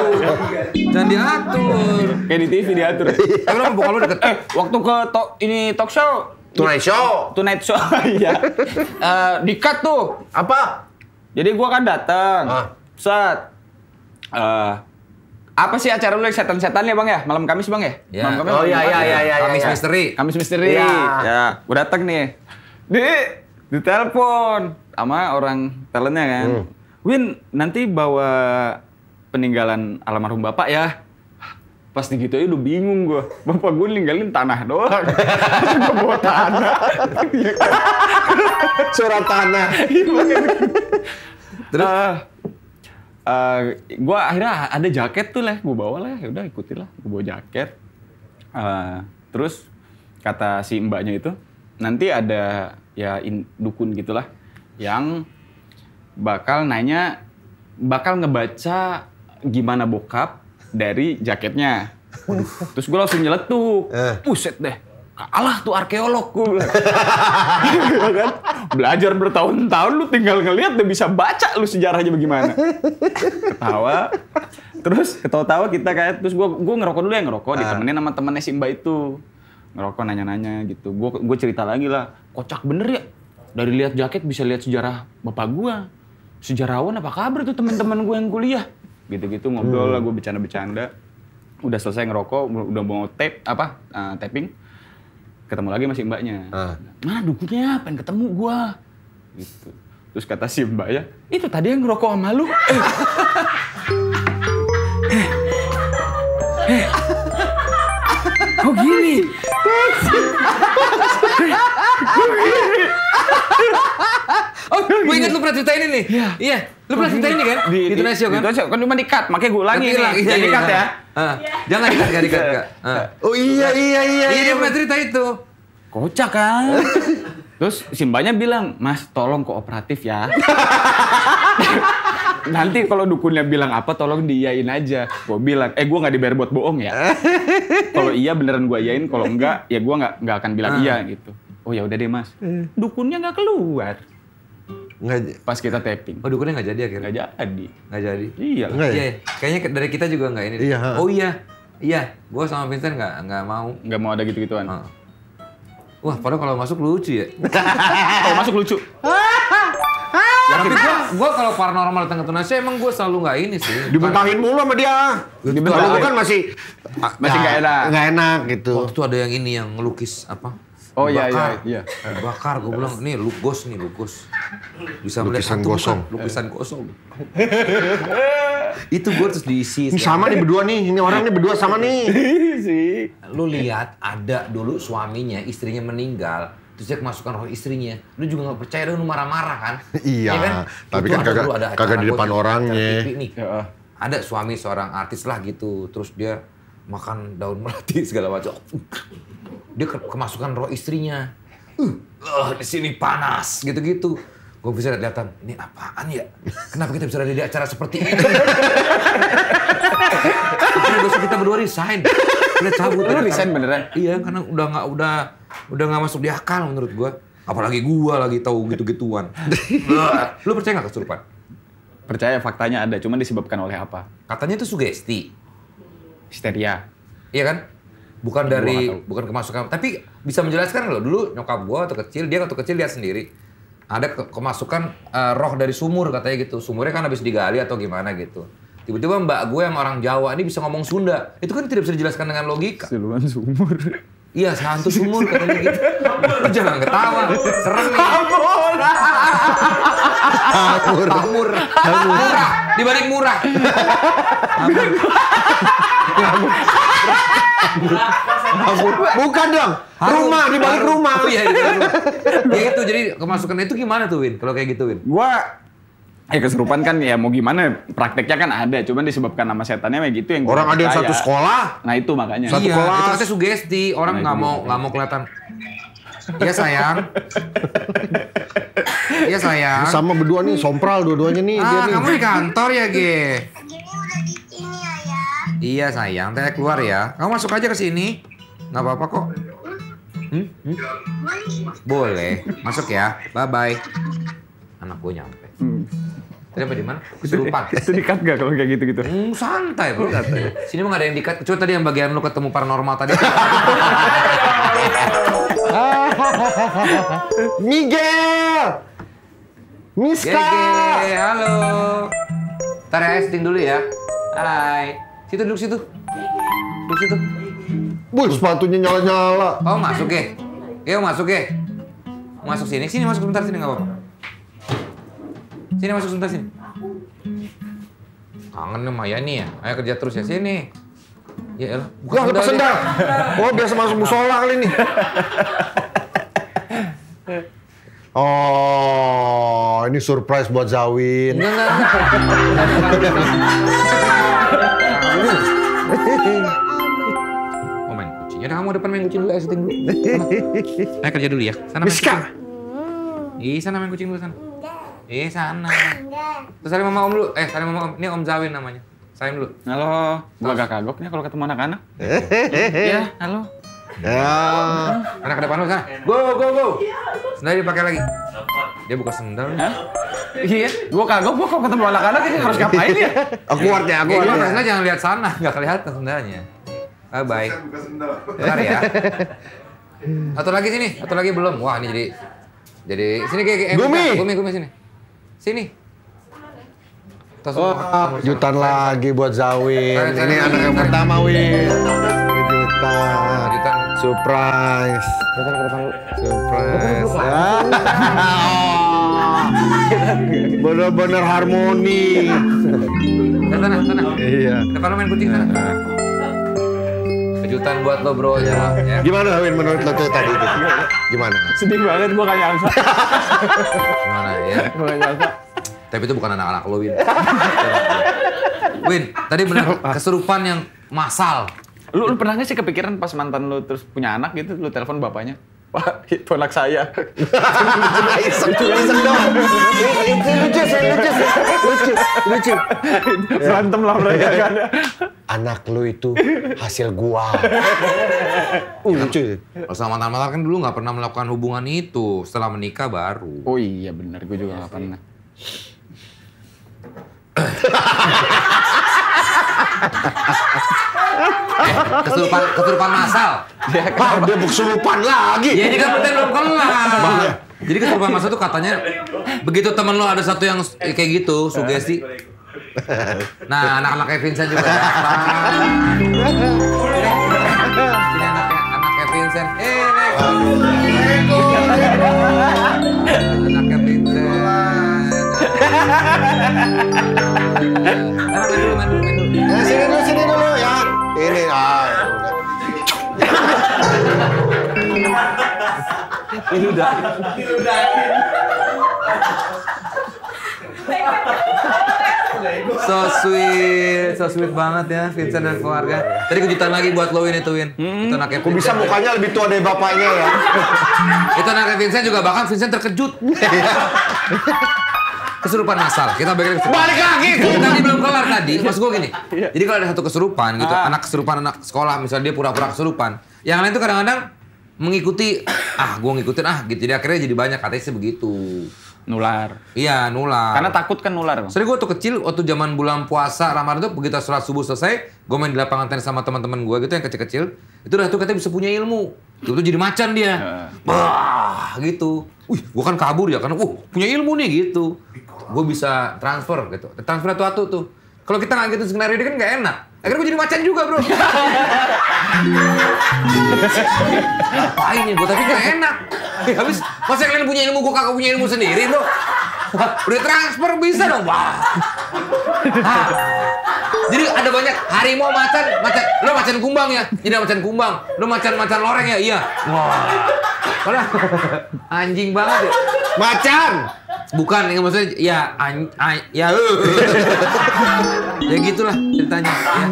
jangan diatur kayak di TV diatur ya. tapi lo buka lo deket eh waktu ke to ini talk show Tonight iya. Show. Tonight Show, iya. uh, eh, Dikat tuh. Apa? Jadi gua kan datang. Ah. Set. Uh, apa sih acara lu setan-setan ya bang ya malam Kamis bang ya, ya. malam Kamis oh iya iya iya iya. Kamis ya. misteri Kamis misteri ya, ya. gue datang nih di telepon sama orang talentnya kan hmm. Win nanti bawa peninggalan almarhum bapak ya pas gitu aja udah bingung gue bapak gue ninggalin tanah doang gue bawa tanah surat tanah iya. terus uh, eh, uh, eh, gue akhirnya ada jaket tuh lah gue bawa lah ya udah ikutin lah gue bawa jaket uh, terus kata si mbaknya itu nanti ada ya in, dukun gitulah yang bakal nanya bakal ngebaca gimana bokap dari jaketnya. Waduh. Terus gue langsung nyeletuk. puset eh. puset deh. Kalah tuh arkeolog gue iya kan? Belajar bertahun-tahun lu tinggal ngeliat dan bisa baca lu sejarahnya bagaimana. Ketawa. Terus ketawa-tawa kita kayak terus gue gue ngerokok dulu ya ngerokok uh. ditemenin sama temennya si Mbak itu. Ngerokok nanya-nanya gitu. Gue gue cerita lagi lah. Kocak bener ya. Dari lihat jaket bisa lihat sejarah bapak gue. Sejarawan apa kabar tuh teman-teman gue yang kuliah? gitu-gitu ngobrol lah hmm. gue bercanda-bercanda udah selesai ngerokok udah mau tape apa uh, taping ketemu lagi masih mbaknya ah. mana dukunya pengen ketemu gue gitu terus kata si mbak ya, itu tadi yang ngerokok sama lu eh. eh. eh. kok oh, gini oh, gue inget lu pernah cerita ini nih. Iya. Iya. Lu pernah oh, cerita ini kan? Di, di Tunasio kan? Di Kan cuma di-cut. Makanya gue ulangi ini. Jangan iya, di-cut iya, ya. Iya. Ah. Jangan di-cut, jangan di-cut. Oh iya, iya, iya. Iya, dia pernah cerita itu. Kocak kan? Terus Simbanya bilang, Mas tolong kooperatif ya. Nanti kalau dukunnya bilang apa tolong diiyain aja. Gue bilang, eh gue nggak dibayar buat bohong ya. kalau iya beneran gue iyain, kalau enggak ya gue nggak nggak akan bilang ah. iya gitu oh ya udah deh mas eh. dukunnya nggak keluar nggak pas kita tapping oh dukunnya nggak jadi akhirnya nggak jadi nggak jadi iya nggak ya? iya kayaknya dari kita juga nggak ini iya, oh iya iya gue sama Vincent nggak nggak mau nggak mau ada gitu gituan ha. wah padahal kalau masuk lucu ya kalau masuk lucu Ya, tapi gua, gua kalau paranormal datang ke Tunisia emang gue selalu nggak ini sih. Dibentahin mulu sama dia. Dibentahin kan masih masih nggak enak. Nggak enak gitu. Waktu itu ada yang ini yang ngelukis apa? Oh iya iya iya. Bakar gue bilang nih lugos nih lugos. Bisa lukisan melihat gosong. Bukan? Lukisan gosong. itu gue terus diisi. Ini sama nih berdua nih, ini orang nih berdua sama nih. Lu lihat ada dulu suaminya, istrinya meninggal, terus dia kemasukan roh istrinya. Lu juga nggak percaya lu marah-marah kan? Iya. Ya kan? Tapi kan kagak kagak di depan orangnya. Iya. Ada suami seorang artis lah gitu, terus dia makan daun melati segala macam. Dia ke kemasukan roh istrinya. Uh, uh di sini panas gitu-gitu. Gue bisa lihat-lihatan, ini apaan ya? Kenapa kita bisa ada di acara seperti ini? Karena kita berdua resign. Udah cabut. Lu resign beneran? Iya, karena udah nggak udah udah nggak masuk di akal menurut gue. Apalagi gue lagi tahu gitu-gituan. Lu percaya nggak kesurupan? Percaya faktanya ada, cuman disebabkan oleh apa? Katanya itu sugesti histeria. Iya kan? Bukan dari bukan kemasukan, tapi bisa menjelaskan loh dulu nyokap gua waktu kecil dia waktu kecil lihat sendiri ada ke kemasukan uh, roh dari sumur katanya gitu. Sumurnya kan habis digali atau gimana gitu. Tiba-tiba mbak gue yang orang Jawa ini bisa ngomong Sunda. Itu kan tidak bisa dijelaskan dengan logika. Siluman sumur. Iya, satu sumur katanya gitu. Lu jangan ketawa, serem nih. Hamur. Hamur. Hamur. Murah, dibalik murah. Hamur. Hamur. Bukan dong, rumah dibalik rumah. Oh iya, Ya itu jadi kemasukan itu gimana tuh Win? Kalau kayak gitu Win? Gua Ya keserupan kan ya mau gimana prakteknya kan ada, cuman disebabkan nama setannya kayak gitu yang orang ada yang satu sekolah. Nah itu makanya. Satu iya, kelas. Itu katanya sugesti orang nah, nggak nah, mau nggak mau kelihatan. Iya sayang. Iya sayang. Sama berdua nih sompral dua-duanya nih. Ah dia nih. kamu di kantor ya ge. Iya sayang, teh keluar ya. Kamu masuk aja ke sini, nggak apa-apa kok. Hmm? Hmm? Boleh, masuk ya. Bye bye. Anak gue nyampe. Hmm. Tadi apa di mana? Kesurupan. Itu cut gak kalau kayak gitu-gitu? Hmm, santai bro. Oh, santai. Sini emang gak ada yang cut. coba tadi yang bagian lu ketemu paranormal tadi. Miguel! Miska! Ya, Gege, halo. Ntar ya, setting dulu ya. Hai. Situ duduk situ. Duduk situ. Wih, sepatunya nyala-nyala. Oh, masuk ya? Eh. Yuk, eh, masuk ya? Masuk sini. Sini, masuk sebentar. Sini, gak apa-apa. Sini masuk sebentar sini. Kangen sama Yani ya? Ayo kerja terus ya sini. Ya elah. Bukan Wah, lepas sendal. oh, biasa masuk musola kali ini. Oh, ini surprise buat Zawin. Enggak, Oh, main kucing. Ya kamu depan main kucing dulu, syuting dulu. Sana. Saya kerja dulu ya. Sana main Miska. kucing. Ih, sana main kucing dulu sana. Iya eh, sana. Terus salim sama om lu. Eh salim Mama om. Ini om Zawin namanya. Salim lu. Halo. Gua agak kagoknya kalau ketemu anak-anak. Iya, halo. Ya. Anak depan lu sana. Go go go. Sendal dipakai lagi. Dia buka sendal. Iya, gua kagok gua kalau ketemu anak-anak ini harus ngapain ya? Aku iya. warnya, aku warnya. Iya, jangan lihat sana, nggak kelihatan sendalnya. Bye ah, bye. Bentar ya. Atau lagi sini, atau lagi belum. Wah, ini jadi jadi sini kayak gumi. Gumi, gumi sini. Sini. Tos oh, jutan lagi buat Zawin. Ini anak yang pertama, Win. Jutan. Jutan. Surprise. ke depan Surprise. Bener-bener harmoni. Ke sana, Iya. Depan main kucing sana. Nah, Kejutan buat lo bro ya. Iya. Gimana Win menurut lo tuh tadi itu? Gimana? Sedih banget gua kayak angsa Gimana ya? kayak Tapi itu bukan anak-anak lo Win. Win, tadi benar keserupan yang masal. Lu, lu pernah gak sih kepikiran pas mantan lu terus punya anak gitu, lu telepon bapaknya? Pak, saya. Kan lucu iseng dong. lucu, lucu, lucu, lucu. Berantem lah mereka iya, iya. Kan. Anak lu itu hasil gua. Iya. lucu. Pas mantan-mantan kan dulu gak pernah melakukan hubungan itu. Setelah menikah baru. Oh iya benar, gue juga gak pernah. kesurupan kesurupan masal. Ya, kan. dia kesurupan lagi. Ya ini kan belum kelar. Jadi kesurupan masal tuh katanya begitu temen lo ada satu yang kayak gitu sugesti. Nah, anak-anak Kevin saya juga Ini anak anak Kevin Sen. Eh, Neko. Anak Kevin eh, Sini dulu, sini dulu. Ini ah. Ini udah. Ini udah. So sweet, so sweet banget ya Vincent dan keluarga. Tadi kejutan lagi buat lo Win itu Win. Itu anaknya. Aku bisa mukanya lebih tua dari bapaknya ya. itu anaknya Vincent juga bahkan Vincent terkejut. kesurupan masal. Kita balik lagi. Balik lagi. Tadi belum kelar tadi. Iya. Mas gue gini. Iya. Jadi kalau ada satu kesurupan gitu, ah. anak kesurupan anak sekolah misalnya dia pura-pura kesurupan. Yang lain tuh kadang-kadang mengikuti ah gue ngikutin ah gitu jadi akhirnya jadi banyak katanya sih begitu nular. Iya, nular. Karena takut kan nular. Sering gue tuh kecil waktu zaman bulan puasa Ramadan tuh begitu sholat subuh selesai, gue main di lapangan tenis sama teman-teman gue gitu yang kecil-kecil. Itu udah tuh katanya bisa punya ilmu. Itu jadi macan dia. Iya. Bah, gitu. Wih, gue kan kabur ya karena uh punya ilmu nih gitu. Gue bisa transfer gitu. Transfer satu-satu tuh. Kalau kita ngangkitin skenario dia kan gak enak. Akhirnya gue jadi macan juga bro. Apa ya gue tapi gak enak. Eh, habis masa kalian punya ilmu gue kakak punya ilmu sendiri bro. udah transfer bisa dong. Wah. Jadi ada banyak harimau macan, macan lo macan kumbang ya. Tidak macan kumbang, lo macan-macan loreng ya. Iya. Wah. kalo anjing banget ya. Macan. Bukan, yang maksudnya ya an, an ya uh. ya gitulah ceritanya. Ya.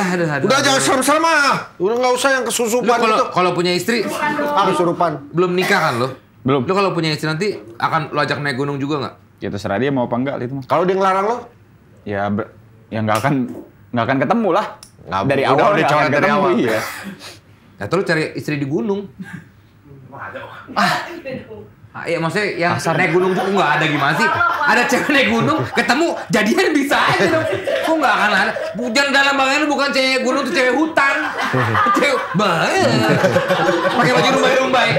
Ah, aduh, aduh, Udah jangan serem sama ah. Udah nggak usah yang kesusupan Kalau punya istri, ah kesurupan. Belum nikah kan lo? Belum. Lo kalau punya istri nanti akan lo ajak naik gunung juga nggak? Ya terserah dia mau apa enggak itu mah. Kalau dia ngelarang lo? Ya ya nggak akan nggak akan ketemu lah. Nggak, dari awal udah coret dari awal. Iya. ya terus cari istri di gunung. Ah. Ah, iya maksudnya yang Pasar. naik gunung tuh nggak ada gimana sih? Ada cewek naik gunung, ketemu jadian bisa aja dong. Kok nggak akan ada? Bujang dalam bangunan bukan cewek gunung tuh cewek hutan. Cewek banget. Pakai baju rumbai-rumbai.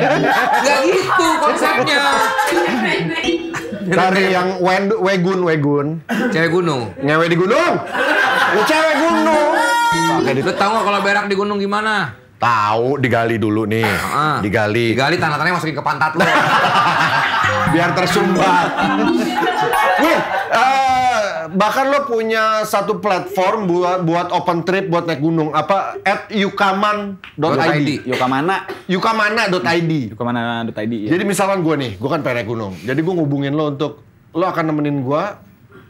Gak gitu konsepnya. Dari yang wendu, wegun wegun. Cewek gunung. Ngewe di gunung. cewek gunung. Lu tahu nggak kalau berak di gunung gimana? Tahu digali dulu nih. Uh, digali. Digali tanah-tanahnya masukin ke pantat lo. Biar tersumbat. Wih, uh, bahkan lo punya satu platform buat buat open trip buat naik gunung apa at yukaman.id yukamana yukamana.id yukamana.id ya. jadi misalkan gue nih gue kan pengen naik gunung jadi gue ngubungin lo untuk lo akan nemenin gue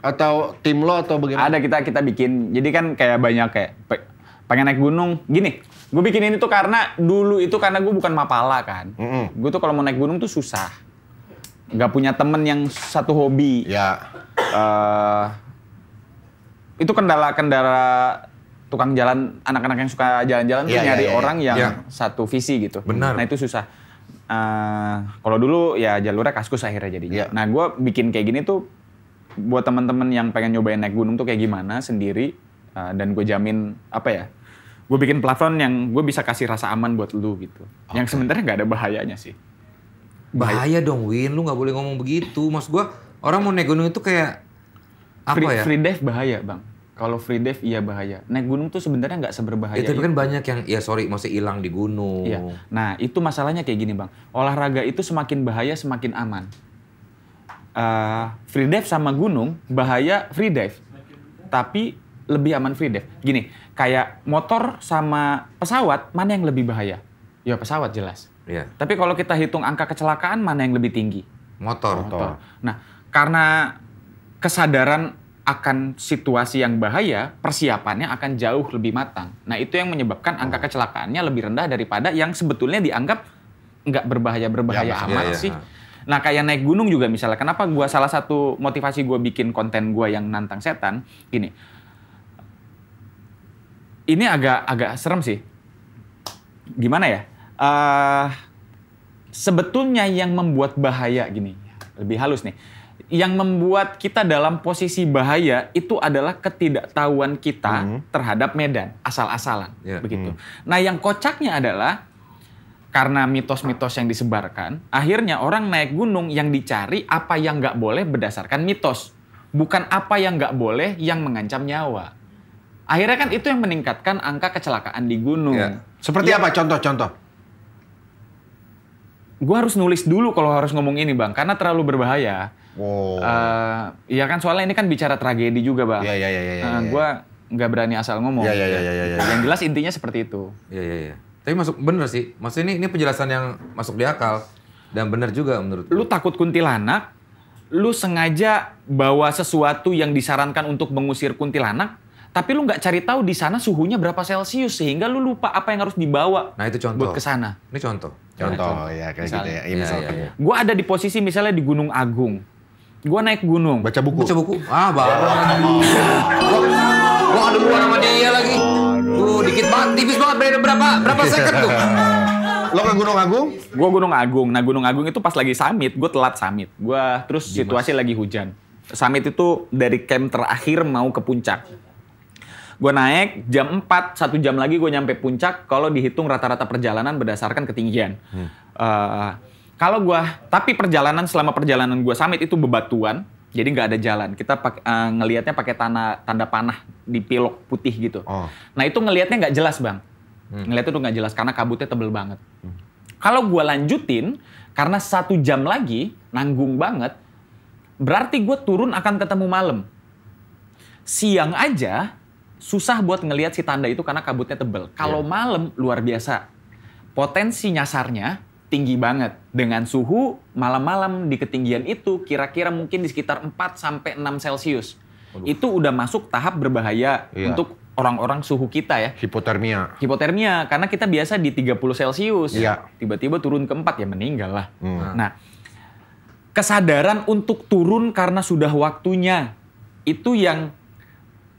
atau tim lo atau bagaimana ada kita kita bikin jadi kan kayak banyak kayak pengen naik gunung gini Gue bikin ini tuh karena dulu itu karena gue bukan mapala kan. Mm -hmm. Gue tuh kalau mau naik gunung tuh susah. Gak punya temen yang satu hobi. Ya. Uh, itu kendala-kendala tukang jalan, anak-anak yang suka jalan-jalan yeah, tuh ya, ya, nyari yeah, yeah, orang yang yeah. satu visi gitu. Benar. Nah itu susah. Uh, kalau dulu ya jalurnya kaskus akhirnya jadinya. Yeah. Nah gue bikin kayak gini tuh buat temen-temen yang pengen nyobain naik gunung tuh kayak gimana sendiri uh, dan gue jamin apa ya gue bikin platform yang gue bisa kasih rasa aman buat lu gitu. Okay. Yang sebenarnya nggak ada bahayanya sih. Bahaya, Bahaya dong Win, lu nggak boleh ngomong begitu. Mas gue orang mau naik gunung itu kayak apa free, ya? Free dive bahaya bang. Kalau free dive iya bahaya. Naik gunung tuh sebenarnya nggak seberbahaya. Ya, kan banyak yang ya sorry masih hilang di gunung. Iya. Nah itu masalahnya kayak gini bang. Olahraga itu semakin bahaya semakin aman. Uh, free dive sama gunung bahaya free dive, tapi lebih aman free dive. Gini, kayak motor sama pesawat mana yang lebih bahaya? Ya pesawat jelas. Iya. Tapi kalau kita hitung angka kecelakaan mana yang lebih tinggi? Motor. Motor. Nah, karena kesadaran akan situasi yang bahaya, persiapannya akan jauh lebih matang. Nah, itu yang menyebabkan angka oh. kecelakaannya lebih rendah daripada yang sebetulnya dianggap nggak berbahaya berbahaya ya, amat ya, ya, sih. Nah, kayak naik gunung juga misalnya. Kenapa gua salah satu motivasi gua bikin konten gua yang nantang setan gini ini agak agak serem sih. Gimana ya? Uh, sebetulnya yang membuat bahaya gini, lebih halus nih. Yang membuat kita dalam posisi bahaya itu adalah ketidaktahuan kita mm terhadap medan, asal-asalan, yeah. Hmm. begitu. Mm Nah, yang kocaknya adalah karena mitos-mitos yang disebarkan, akhirnya orang naik gunung yang dicari apa yang nggak boleh berdasarkan mitos, bukan apa yang nggak boleh yang mengancam nyawa. Akhirnya kan itu yang meningkatkan angka kecelakaan di gunung. Ya. Seperti ya. apa contoh-contoh? Gue harus nulis dulu kalau harus ngomong ini bang, karena terlalu berbahaya. Wow. Uh, ya kan soalnya ini kan bicara tragedi juga bang. Iya iya iya. Ya, ya, eh, ya, gue nggak berani asal ngomong. Iya iya iya. Ya, ya, ya. Yang jelas intinya seperti itu. Iya iya iya. Tapi masuk bener sih. Maksudnya ini ini penjelasan yang masuk di akal dan bener juga menurut. Lu takut kuntilanak, lu sengaja bawa sesuatu yang disarankan untuk mengusir kuntilanak, tapi lu nggak cari tahu di sana suhunya berapa celcius sehingga lu lupa apa yang harus dibawa nah itu contoh buat kesana ini contoh iya, contoh, nah, ya kayak misalnya. gitu ya, ya, misalnya. ya, gitu. ya, gue ada di posisi misalnya di Gunung Agung gue naik gunung baca buku baca buku ah baru gue ada buku sama dia iya, lagi tuh dikit banget tipis banget beda berapa berapa second tuh Lo ke Gunung Agung? Gue Gunung Agung. Nah Gunung Agung itu pas lagi summit, gue telat summit. Gue terus Gimana? situasi lagi hujan. Summit itu dari camp terakhir mau ke puncak Gue naik jam 4, satu jam lagi gue nyampe puncak kalau dihitung rata-rata perjalanan berdasarkan ketinggian. Hmm. Uh, kalau gue, tapi perjalanan selama perjalanan gue summit itu bebatuan, jadi nggak ada jalan. Kita pak, uh, eh, ngelihatnya pakai tanah tanda panah di pilok putih gitu. Oh. Nah itu ngelihatnya nggak jelas bang, hmm. ngelihatnya tuh nggak jelas karena kabutnya tebel banget. Hmm. Kalau gue lanjutin, karena satu jam lagi nanggung banget, berarti gue turun akan ketemu malam. Siang aja susah buat ngelihat si tanda itu karena kabutnya tebel. Kalau yeah. malam luar biasa. Potensi nyasarnya tinggi banget. Dengan suhu malam-malam di ketinggian itu kira-kira mungkin di sekitar 4 sampai 6 Celcius. Itu udah masuk tahap berbahaya yeah. untuk orang-orang suhu kita ya. Hipotermia. Hipotermia karena kita biasa di 30 Celcius. Yeah. Tiba-tiba turun ke 4 ya meninggal lah. Mm. Nah, kesadaran untuk turun karena sudah waktunya itu yang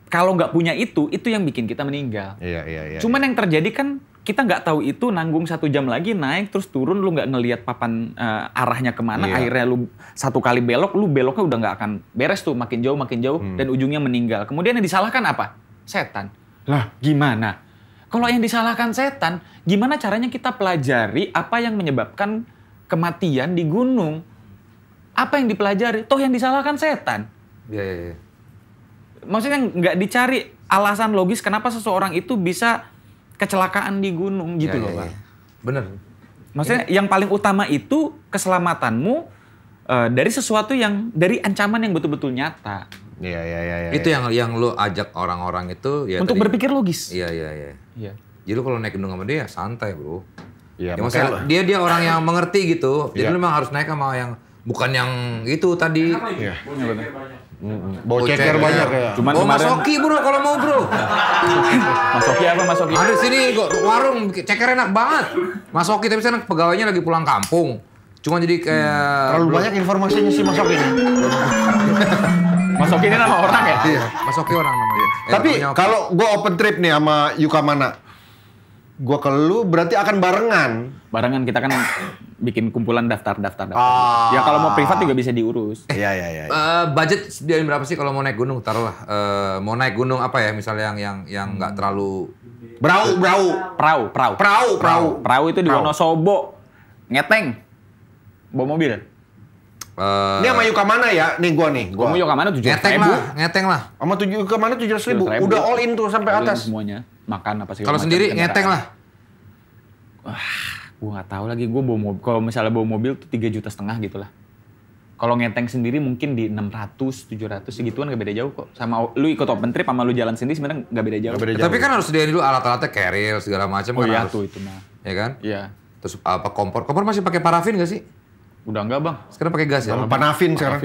kalau nggak punya itu, itu yang bikin kita meninggal. Iya, iya, iya. Cuman iya. yang terjadi kan kita nggak tahu itu nanggung satu jam lagi naik terus turun lu nggak ngelihat papan uh, arahnya kemana iya. akhirnya lu satu kali belok lu beloknya udah nggak akan beres tuh makin jauh makin jauh hmm. dan ujungnya meninggal kemudian yang disalahkan apa setan lah gimana kalau yang disalahkan setan gimana caranya kita pelajari apa yang menyebabkan kematian di gunung apa yang dipelajari toh yang disalahkan setan iya, iya, iya maksudnya nggak dicari alasan logis kenapa seseorang itu bisa kecelakaan di gunung gitu ya, loh, ya, Pak. Ya. Bener. Maksudnya ya. yang paling utama itu keselamatanmu uh, dari sesuatu yang dari ancaman yang betul-betul nyata. Iya, iya, iya. Ya, itu ya. yang yang lu ajak orang-orang itu ya untuk tadi, berpikir logis. Iya, iya, iya. Ya. Jadi kalau naik gunung sama dia ya santai, Bro. Iya, ya, maksudnya dia dia orang yang mengerti gitu. Jadi iya. lu memang harus naik sama yang bukan yang itu tadi. Iya. Ya, Mm-hmm. Bawa ya. banyak ya. Cuman oh, kemarin... Masoki bro kalau mau bro. masoki apa Masoki? Ada sini kok warung ceker enak banget. Masoki tapi sana pegawainya lagi pulang kampung. Cuma jadi kayak hmm. terlalu banyak informasinya sih Masoki ini. Masoki ini nama orang ya? Iya, Masoki orang namanya. Tapi kalau gue open trip nih sama Yuka Mana, gua ke lu berarti akan barengan. Barengan kita kan bikin kumpulan daftar-daftar. daftar. Ah. Ya kalau mau privat juga bisa diurus. Eh, iya iya iya. Ya. Uh, budget sediain berapa sih kalau mau naik gunung? Taruhlah uh, mau naik gunung apa ya misalnya yang yang yang nggak terlalu berau berau perahu perahu perahu perahu perahu itu di Wonosobo ngeteng bawa mobil. Uh, ini sama Yuka mana ya? Nih gua nih. Gua. mau Yuka mana tujuh ribu? Ngeteng lah, ngeteng Sama tujuh Yuka mana tujuh ribu? Udah all in tuh sampai atas. Semuanya makan apa sih? Kalau sendiri ngeteng lah. Wah, gue nggak tahu lagi gue bawa mobil. Kalau misalnya bawa mobil tuh tiga juta setengah gitu lah. Kalau ngeteng sendiri mungkin di enam ratus, 600, 700 segituan gak beda jauh kok. Sama lu ikut open trip sama lu jalan sendiri sebenarnya gak beda jauh. beda jauh. Tapi kan harus sediain dulu alat-alatnya keril segala macam oh, kan iya, harus. tuh itu mah. Ya kan? Iya. Terus apa kompor? Kompor masih pakai parafin gak sih? Udah enggak bang. Sekarang pakai gas ya? Bang, panafin, panafin sekarang.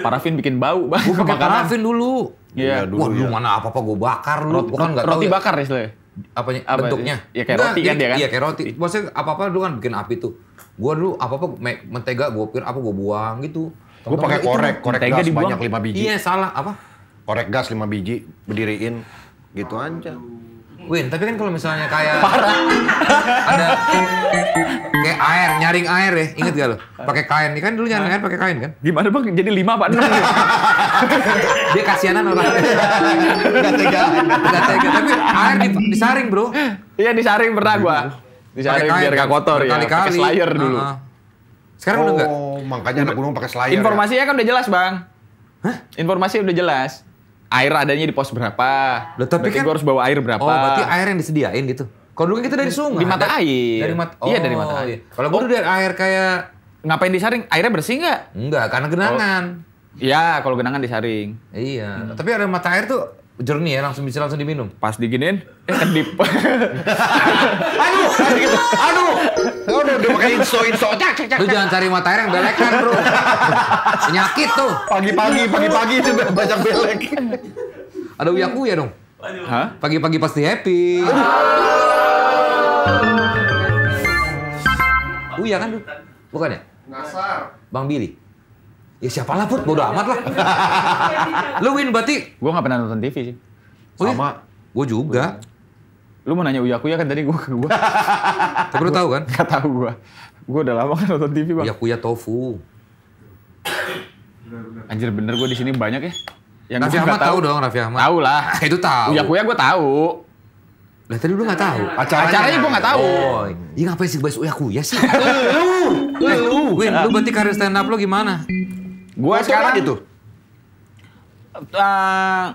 Parafin bikin bau bang. Gue pakai parafin dulu. Iya. iya Wah lu ya. mana apa-apa gue bakar lu. Roti, kan roti, roti ya. bakar istilahnya. Apanya, apa, bentuknya. Ya kayak roti kan dia kan? Iya kayak roti. Maksudnya apa-apa dulu kan bikin api tuh. Gue dulu apa-apa mentega gue pikir apa gue buang gitu. Gue pakai korek, korek gas dibuang. banyak 5 biji. Iya salah, apa? Korek gas 5 biji, berdiriin. Gitu aja. Win, tapi kan kalau misalnya kayak parah ada kayak air, nyaring air ya, inget gak lo? Pakai kain, ini kan dulu nyaring air pakai kain kan? Gimana bang? Jadi lima pak enam? Dia kasihanan orang. Gak tega, gak tega. Tapi air disaring bro. Iya disaring pernah gua. Disaring biar gak kotor ya. Pakai slayer dulu. Sekarang udah enggak? Oh, makanya anak gunung pakai slayer. Informasinya ya. kan udah jelas bang. Hah? Informasinya udah jelas air adanya di pos berapa. Loh, tapi berarti kan, gue harus bawa air berapa. Oh, berarti air yang disediain gitu. Kalau dulu kita dari sungai. Di mata air. Dari mata. Iya, oh, iya dari mata air. Iya. Kalau gua oh. dari air kayak ngapain disaring? Airnya bersih nggak? Enggak, karena genangan. Oh. Iya, kalau genangan disaring. Iya. Hmm. Tapi ada mata air tuh Jernih ya, langsung bisa langsung diminum. Pas diginin, kedip. Eh, aduh, aduh, aduh. udah, udah pakai inso inso, cak cak cak. Lu jangan cari mata air yang belekan bro. Penyakit tuh. Pagi-pagi, pagi-pagi itu banyak belek. Ada uya ya dong. Hah? Pagi-pagi pasti happy. Uya kan Bukan ya? Nasar. Bang Billy. Ya siapalah put, bodo amat lah. lu Win berarti? Gue gak pernah nonton TV sih. Oh, iya? Sama. Ya? Gue juga. Lu mau nanya Uyakuya kan tadi gue ke gue. Tapi lu tahu kan? Gak tahu gue. Gue udah lama kan nonton TV bang. Uyakuya tofu. Anjir bener gue di sini banyak ya. Yang Raffi Ahmad tahu dong Raffi Ahmad. Tahu lah. Itu tahu. Uyakuya gue tahu. Lah tadi lu gak tahu. Acaranya, Acaranya gue gak tahu. Oh, iya ngapain sih bahas Uyakuya sih? lu, eh, lu, Win, lu berarti karir stand up lu gimana? Gue sekarang gitu. Uh,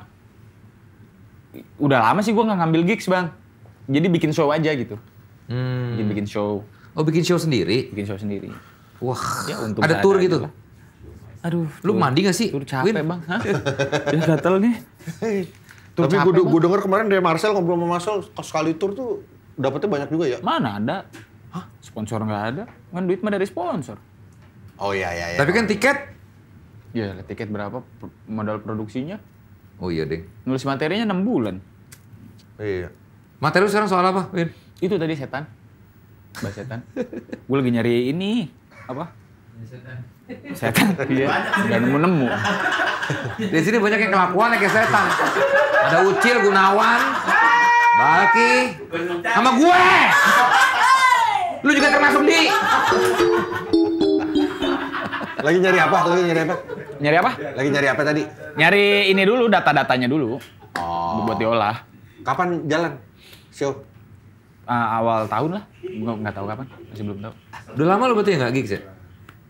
udah lama sih gue nggak ngambil gigs bang. Jadi bikin show aja gitu. Hmm. Jadi bikin show. Oh bikin show sendiri? Bikin show sendiri. Wah. Ya, untung ada tour gitu. Lah. Aduh, lu mandi gak sih? Tur capek Win. bang, Hah? ya gatel nih. Tur Tapi gue gue denger kemarin dari Marcel ngobrol sama Marcel, sekali tur tuh dapetnya banyak juga ya? Mana ada? Hah? Sponsor gak ada? Kan duit mah dari sponsor. Oh iya iya. iya. Tapi kan tiket Iya, tiket berapa modal produksinya? Oh iya, deh. Nulis materinya 6 bulan. Iya. Materi sekarang soal apa, Win? Itu tadi setan. Bahas setan. gue lagi nyari ini, apa? Ya, setan. Setan, iya. Dan nemu-nemu. Di sini banyak yang kelakuan kayak setan. Ada Ucil, Gunawan, Balki, sama gue! Lu juga termasuk, Di! Lagi nyari apa? Lagi nyari apa? Nyari apa? Lagi nyari apa tadi? Nyari ini dulu, data-datanya dulu. Oh. Buat diolah. Kapan jalan? Show? Uh, awal tahun lah. Gue nggak tahu kapan. Masih belum tahu. Udah lama lo berarti nggak gigs ya?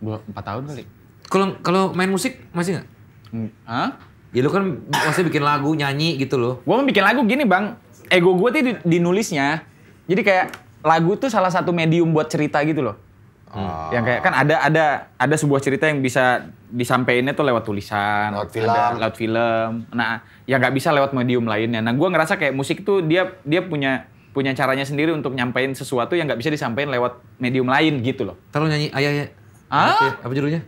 Empat tahun kali. Kalau kalau main musik masih nggak? Hmm. Hah? Ya lu kan masih bikin lagu, nyanyi gitu loh. Gua mau bikin lagu gini bang, ego gue tuh di, di nulisnya. Jadi kayak lagu tuh salah satu medium buat cerita gitu loh. Hmm. Yang kayak kan ada ada ada sebuah cerita yang bisa disampaikannya tuh lewat tulisan, lewat film, ada, lewat film. Nah, yang nggak bisa lewat medium lainnya. Nah, gue ngerasa kayak musik tuh dia dia punya punya caranya sendiri untuk nyampain sesuatu yang nggak bisa disampaikan lewat medium lain gitu loh. Terus nyanyi ayah ya. Ah? Apa judulnya?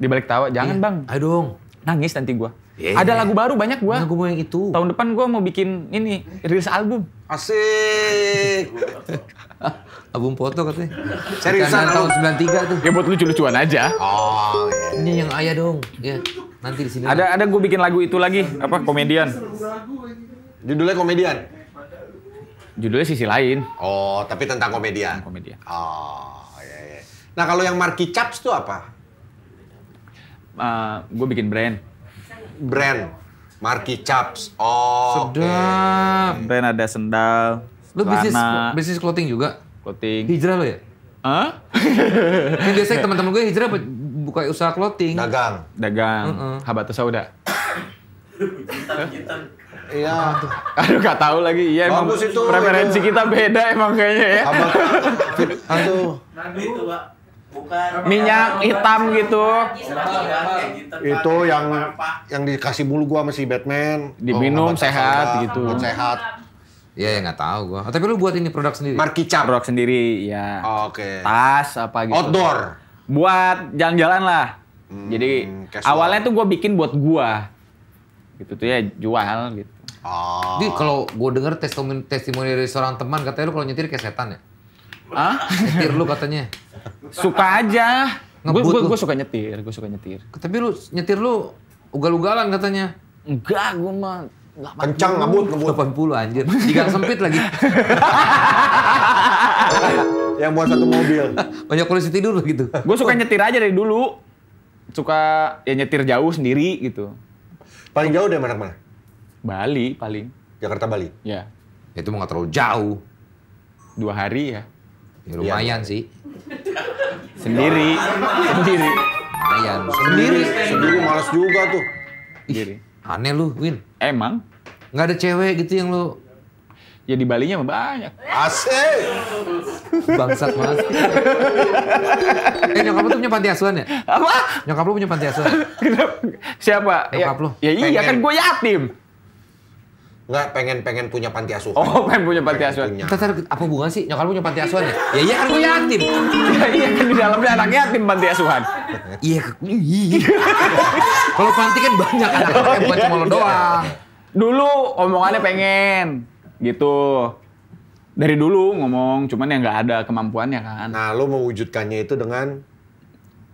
Di balik tawa, jangan iya. bang. Ayo dong. Nangis nanti gue. Yeah. Ada iya. lagu baru banyak gua. Lagu yang itu. Tahun depan gua mau bikin ini rilis album. Asik. album foto katanya. Seriusan tahun 93 tuh. Ya buat lucu-lucuan aja. Oh, iya. Yeah. Ini yang ayah dong. Ya. Nanti di sini. Ada ada gua bikin lagu itu lagi apa komedian. Judulnya komedian. Judulnya sisi lain. Oh, tapi tentang komedian. komedian. Oh, iya, iya. Nah, kalau yang Marki Caps tuh apa? Uh, eh, gue bikin brand brand. Marki Chaps. Oh. Sedap. Okay. Brand ada sendal. Lu bisnis bisnis clothing juga? Clothing. Hijrah lo ya? Hah? Ini biasanya teman-teman gue hijrah buka usaha clothing. Dagang. Dagang. Uh -uh. Habatus Sauda. Iya. Aduh gak tahu lagi. Iya emang itu, preferensi itu. Iya. kita beda emang kayaknya ya. Aduh. Aduh. itu, Pak. Minyak hitam gitu. Itu yang yang dikasih mulu gua masih Batman. Diminum oh, sehat gitu. Sehat. Iya, ya nggak tahu gua. Oh, tapi lu buat ini produk sendiri. Markicap. Produk sendiri, ya. Oh, Oke. Okay. Tas apa gitu. Outdoor. Buat jalan-jalan lah. Hmm, Jadi casual. awalnya tuh gua bikin buat gua. Gitu tuh ya jual gitu. Oh. Jadi kalau gua denger testimoni testimoni dari seorang teman katanya lu kalau nyetir kayak setan ya ah Nyetir lu katanya. Suka aja. gue, gue, suka nyetir, gue suka nyetir. Tapi lu nyetir lu ugal-ugalan katanya. Enggak, gue mah Kencang ngebut, ngebut. 80 anjir. Di sempit lagi. Yang buat satu mobil. Banyak polisi tidur gitu. Gue suka nyetir aja dari dulu. Suka ya nyetir jauh sendiri gitu. Paling jauh dari mana mana? Bali paling. Jakarta Bali? Ya. ya itu mau nggak terlalu jauh. Dua hari ya. Ya, lumayan ya. sih. Sendiri. Sendiri. Lumayan. Sendiri. Sendiri males juga tuh. Sendiri. Aneh lu, Win. Emang? Nggak ada cewek gitu yang lu Ya di Bali nya banyak. Asik. Bangsat mas. eh nyokap lu tuh punya panti asuhan ya? Apa? Nyokap lu punya panti asuhan. Siapa? Nyokap ya, lu. Ya iya kan Pengen. kan gue yatim. Nggak pengen pengen punya panti asuhan. Oh, pengen punya panti asuhan. Punya. apa bunga sih nyokap punya panti asuhan ya? Ya iya kan punya yatim. Ya iya kan di dalamnya anak yatim panti asuhan. Iya. iya. Kalau panti kan banyak kan? anak yatim bukan cuma lo doang. Iya. Dulu omongannya pengen gitu. Dari dulu ngomong, cuman ya nggak ada kemampuannya kan. Nah, lo mewujudkannya itu dengan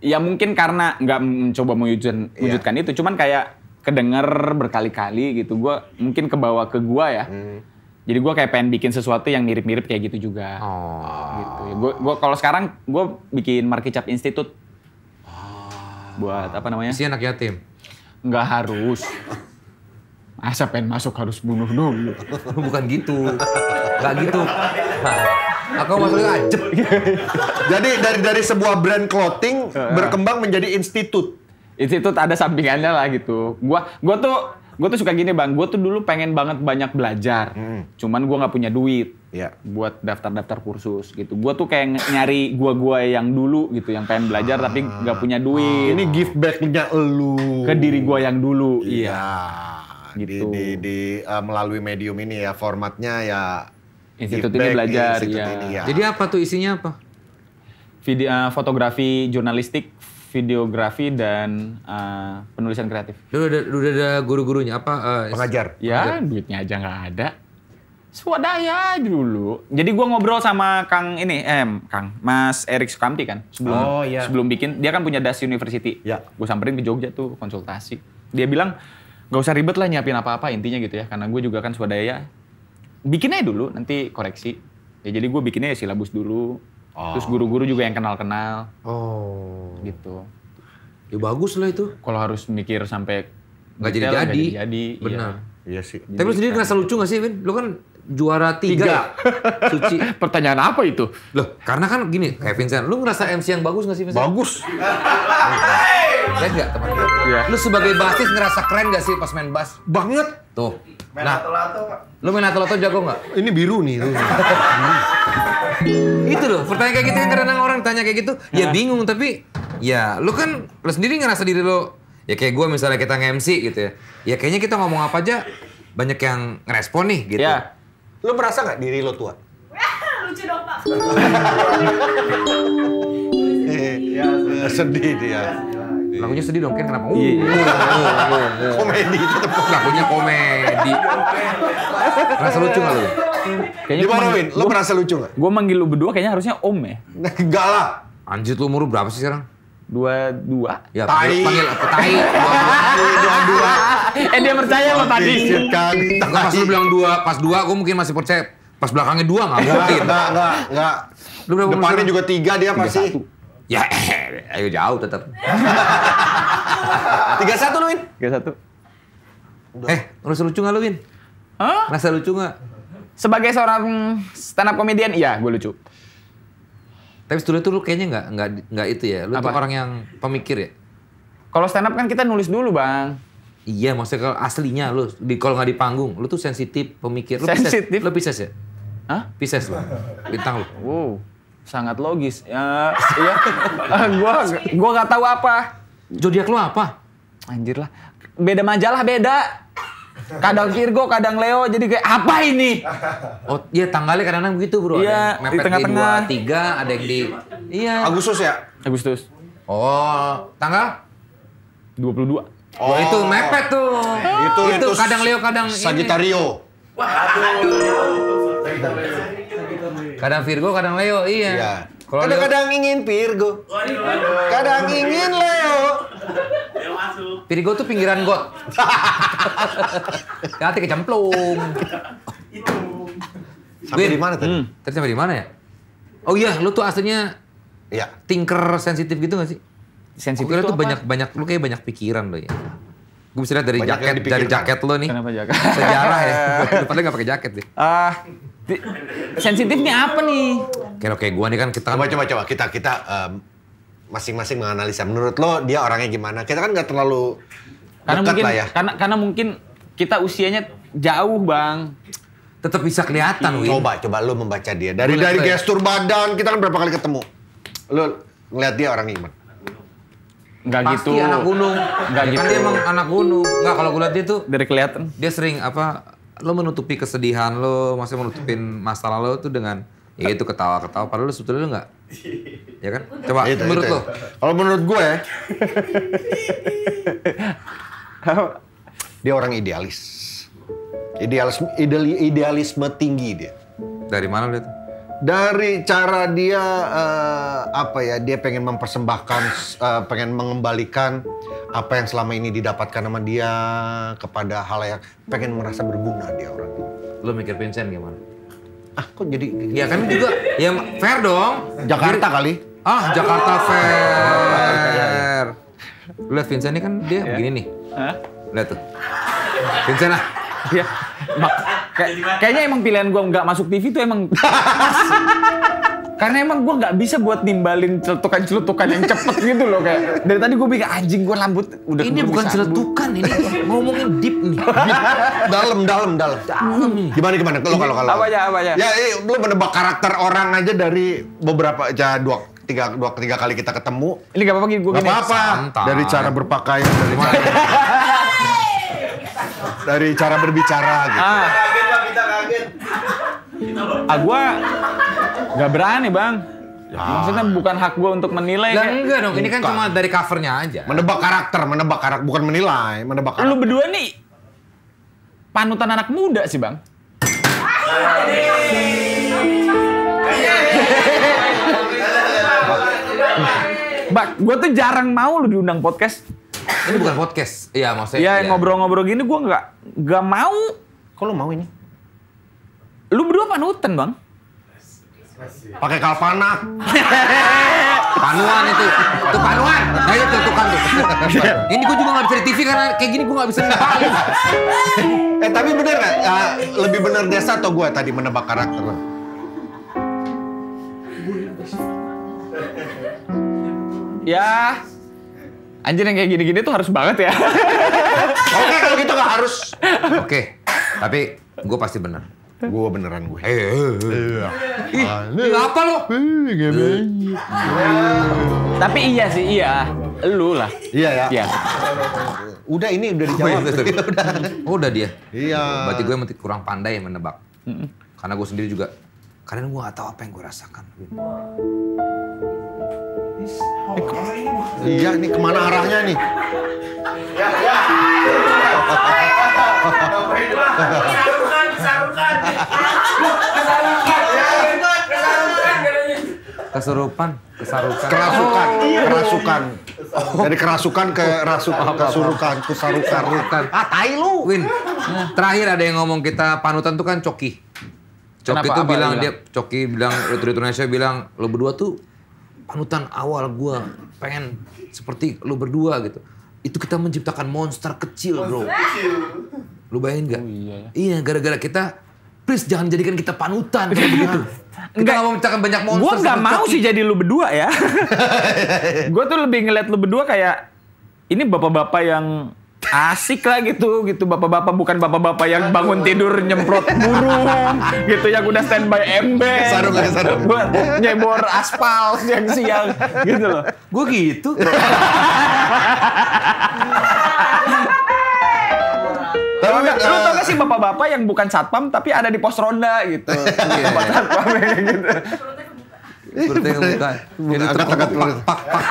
Ya mungkin karena nggak mencoba mewujudkan, iya. mewujudkan itu, cuman kayak kedenger berkali-kali gitu. Gue mungkin kebawa ke gue ya. Hmm. Jadi gue kayak pengen bikin sesuatu yang mirip-mirip kayak gitu juga. Oh. Gitu. Ya, gue gua, kalau sekarang gue bikin Markicap Institute. Oh. Buat apa namanya? Si anak yatim. Nggak harus. Masa pengen masuk harus bunuh dulu? Bukan gitu. Nggak gitu. Aku maksudnya ajep. Jadi dari dari sebuah brand clothing berkembang menjadi institut itu, itu ada sampingannya lah gitu. Gua gua tuh gue tuh suka gini bang, gue tuh dulu pengen banget banyak belajar, hmm. cuman gue nggak punya duit ya. buat daftar-daftar kursus gitu. Gue tuh kayak nyari gua-gua yang dulu gitu, yang pengen belajar ah. tapi nggak punya duit. Ini give backnya lu ke diri gue yang dulu. Iya. iya. Gitu. Di, di, di uh, eh, melalui medium ini ya formatnya ya. Institut ini belajar. ya. ini, ya. Jadi apa tuh isinya apa? Video uh, eh, fotografi jurnalistik, videografi dan uh, penulisan kreatif. Udah, udah ada guru-gurunya apa? Uh, pengajar. Ya, pengajar. duitnya aja nggak ada. Swadaya dulu. Jadi gua ngobrol sama Kang ini, eh Kang, Mas Erik Sukamti kan sebelum oh, iya. sebelum bikin dia kan punya Das University. Ya. Gue samperin ke Jogja tuh konsultasi. Dia bilang nggak usah ribet lah nyiapin apa-apa intinya gitu ya karena gue juga kan swadaya bikin aja dulu nanti koreksi ya jadi gue bikinnya ya silabus dulu Oh. Terus guru-guru juga yang kenal-kenal. Oh. Gitu. Ya bagus lah itu. Kalau harus mikir sampai nggak jadi jadi. jadi. Iya. Benar. Iya, iya sih. Tapi lu sendiri kan. ngerasa lucu gak sih, Win? Lu kan juara tiga, tiga. Ya? suci. Pertanyaan apa itu? Loh, karena kan gini, kayak eh, Vincent, lu ngerasa MC yang bagus gak sih, Vincent? Bagus. Keren gak teman ya. Lu sebagai basis ngerasa keren gak sih pas main bass? Banget. Tuh. Main nah, lato -lato, Lu main lato jago gak? Ini biru nih. gitu loh, pertanyaan kayak gitu kan kadang orang tanya kayak gitu, ya nah. bingung tapi ya lu kan lu sendiri ngerasa diri lo ya kayak gue misalnya kita nge-MC gitu ya. Ya kayaknya kita ngomong apa aja banyak yang ngerespon nih gitu. Ya. Lu merasa nggak diri lo tua? Lucu dong, Pak. Ya, sedih dia. Lagunya sedih dong, Ken kenapa? Uh, iya. uh, uh, uh. komedi tetep lagunya komedi. Rasa lucu nggak lu? Kayaknya Gimana Win? Lu merasa lucu gak? Gue manggil lu berdua kayaknya harusnya om ya. Enggak lah. Anjir lu umur berapa sih sekarang? Dua dua. Ya, tai. Panggil apa? Tai. Dua dua. Eh dia percaya lo tadi. Pas lu bilang dua, pas dua gue mungkin masih percaya. Pas belakangnya dua gak mungkin. Enggak, enggak, enggak. Lu berapa Depannya juga tiga dia pasti. Ya, ayo jauh tetap. Tiga satu lu Win. Tiga satu. Eh, ngerasa lucu gak lu Win? Hah? Ngerasa lucu gak? sebagai seorang stand up comedian iya gue lucu tapi dulu tuh lu kayaknya nggak nggak nggak itu ya lu Apa? tuh orang yang pemikir ya kalau stand up kan kita nulis dulu bang Iya, maksudnya kalau aslinya lu di kalau nggak di panggung, lu tuh sensitif, pemikir. Lu sensitif. lu Pisces ya? Hah? Pisces lu. Bintang lu. Wow. Sangat logis. Ya, iya. gua gua nggak tahu apa. Jodiak lu apa? Anjir lah. Beda majalah beda kadang Virgo, kadang Leo, jadi kayak apa ini? Oh iya tanggalnya kadang-kadang begitu bro. Iya, ada yang di tengah tiga, ada yang di... Iya. Agustus ya? Agustus. Oh, tanggal? 22. Oh, itu oh. mepet tuh. Itu, itu, itu kadang Leo, kadang Sagitario. Kadang Virgo, kadang Leo, iya. iya. Kadang-kadang ingin Virgo. Kadang ingin Leo. Leo masuk. Virgo tuh pinggiran got. Nanti kecemplung. Itu. Sampai di mana tadi? Hmm. Tadi sampai di mana ya? Oh iya, lu tuh aslinya ya. Tinker sensitif gitu gak sih? Sensitif itu, tuh banyak-banyak lu kayak banyak pikiran lo ya. Gue bisa lihat dari jaket dari jaket lo nih. Kenapa jaket? Sejarah ya. Padahal gak pakai jaket deh? Ah, sensitif nih apa nih? Oke oke, gua nih kan kita kan coba coba coba kita kita masing-masing um, menganalisa. Menurut lo dia orangnya gimana? Kita kan nggak terlalu karena mungkin, lah ya. Karena karena mungkin kita usianya jauh bang tetap bisa kelihatan Win. Coba coba lo membaca dia. Dari Boleh, dari ya. gestur badan kita kan berapa kali ketemu. Lo ngeliat dia orang gimana? Enggak gitu. anak gunung. Enggak kan gitu. Kan dia emang anak gunung. Enggak kalau gue liat dia tuh dari kelihatan. Dia sering apa lo menutupi kesedihan lo, masih menutupin masalah lo tuh dengan ya itu ketawa-ketawa padahal lo sebetulnya enggak. ya kan iya, coba itu, iya, menurut itu. Iya. lo kalau menurut gue dia orang idealis idealisme idealisme tinggi dia dari mana lo itu dari cara dia uh, apa ya dia pengen mempersembahkan uh, pengen mengembalikan apa yang selama ini didapatkan sama dia kepada hal yang pengen merasa berguna dia orang lo mikir Vincent gimana ah kok jadi ya kami juga ya fair dong Jakarta kali ah Jakarta ah. fair iya, iya, iya. lu lihat Vincent ini kan dia yeah. begini nih huh? lihat tuh Vincent ah ya kayaknya emang pilihan gue nggak masuk TV itu emang karena emang gue nggak bisa buat nimbalin celutukan celutukan yang cepet gitu loh kayak dari tadi gue bikin anjing gue lambut udah ini bukan celutukan ini ngomongin deep nih dalam dalam dalam gimana gimana kalau kalau kalau apa ya apa ya ya eh, lo menebak karakter orang aja dari beberapa ya dua tiga dua tiga kali kita ketemu ini gak apa-apa gue gak apa dari cara berpakaian dari cara dari cara berbicara gitu ah. Ah gua nggak berani bang. ah. Maksudnya bukan hak gue untuk menilai. Nah, enggak dong, ini kan cuma dari covernya aja. Menebak karakter, menebak karakter, bukan menilai, menebak karakter. Lu berdua nih panutan anak muda sih bang. Bak, gue tuh jarang mau lu diundang podcast. Ini bukan podcast, iya maksudnya. Ya, iya ngobrol-ngobrol gini gue nggak nggak mau. Kok lu mau ini? panutan bang. Pakai kalpana, panuan itu. Itu panuan. Nah itu tukang tuh. Ini gue juga gak bisa di TV karena kayak gini gue gak bisa nebak. eh tapi bener gak? Uh, ya, lebih bener desa atau gue tadi menebak karakter Ya, anjir yang kayak gini-gini tuh harus banget ya. Oke, okay, kalau gitu gak harus. Oke, okay, tapi gue pasti bener. Gue beneran gue. Iya. Ih, ah, apa lo? Eh. Tapi iya sih, iya. Lu lah. Iya ya. Iya. Udah ini udah dijawab. Oh, udah. Oh, udah dia. Iya. Berarti gue mesti kurang pandai menebak. Karena gue sendiri juga karena gue gak tahu apa yang gue rasakan. Eh, iya, ini kemana arahnya nih? Ya, ya. kesurupan kesarukan kerasukan oh, iya. kerasukan dari kerasukan ke rasuk kesurukan kesarukan ah tai lu Win terakhir ada yang ngomong kita panutan tuh kan coki Coki Kenapa, tuh bilang dia, Coki bilang Retro Indonesia bilang lo berdua tuh panutan awal gue pengen seperti lo berdua gitu. Itu kita menciptakan monster kecil, bro. Lu bayangin gak? Oh, iya. gara ya. iya, gara-gara kita please jangan jadikan kita panutan kayak gitu. Kita nggak mau menciptakan banyak monster. Gue gak mau sih jadi lu berdua ya. gue tuh lebih ngeliat lu berdua kayak ini bapak-bapak yang asik lah gitu gitu bapak-bapak bukan bapak-bapak yang bangun tidur nyemprot burung gitu yang udah standby ember sarung ya sarung nyebor aspal siang-siang gitu loh gue gitu Lu tau gak sih nah. bapak-bapak yang bukan satpam tapi ada di pos ronda gitu. Bapak iya, iya. satpam gitu. yang buka. Jadi terpakat pak pak pak pak.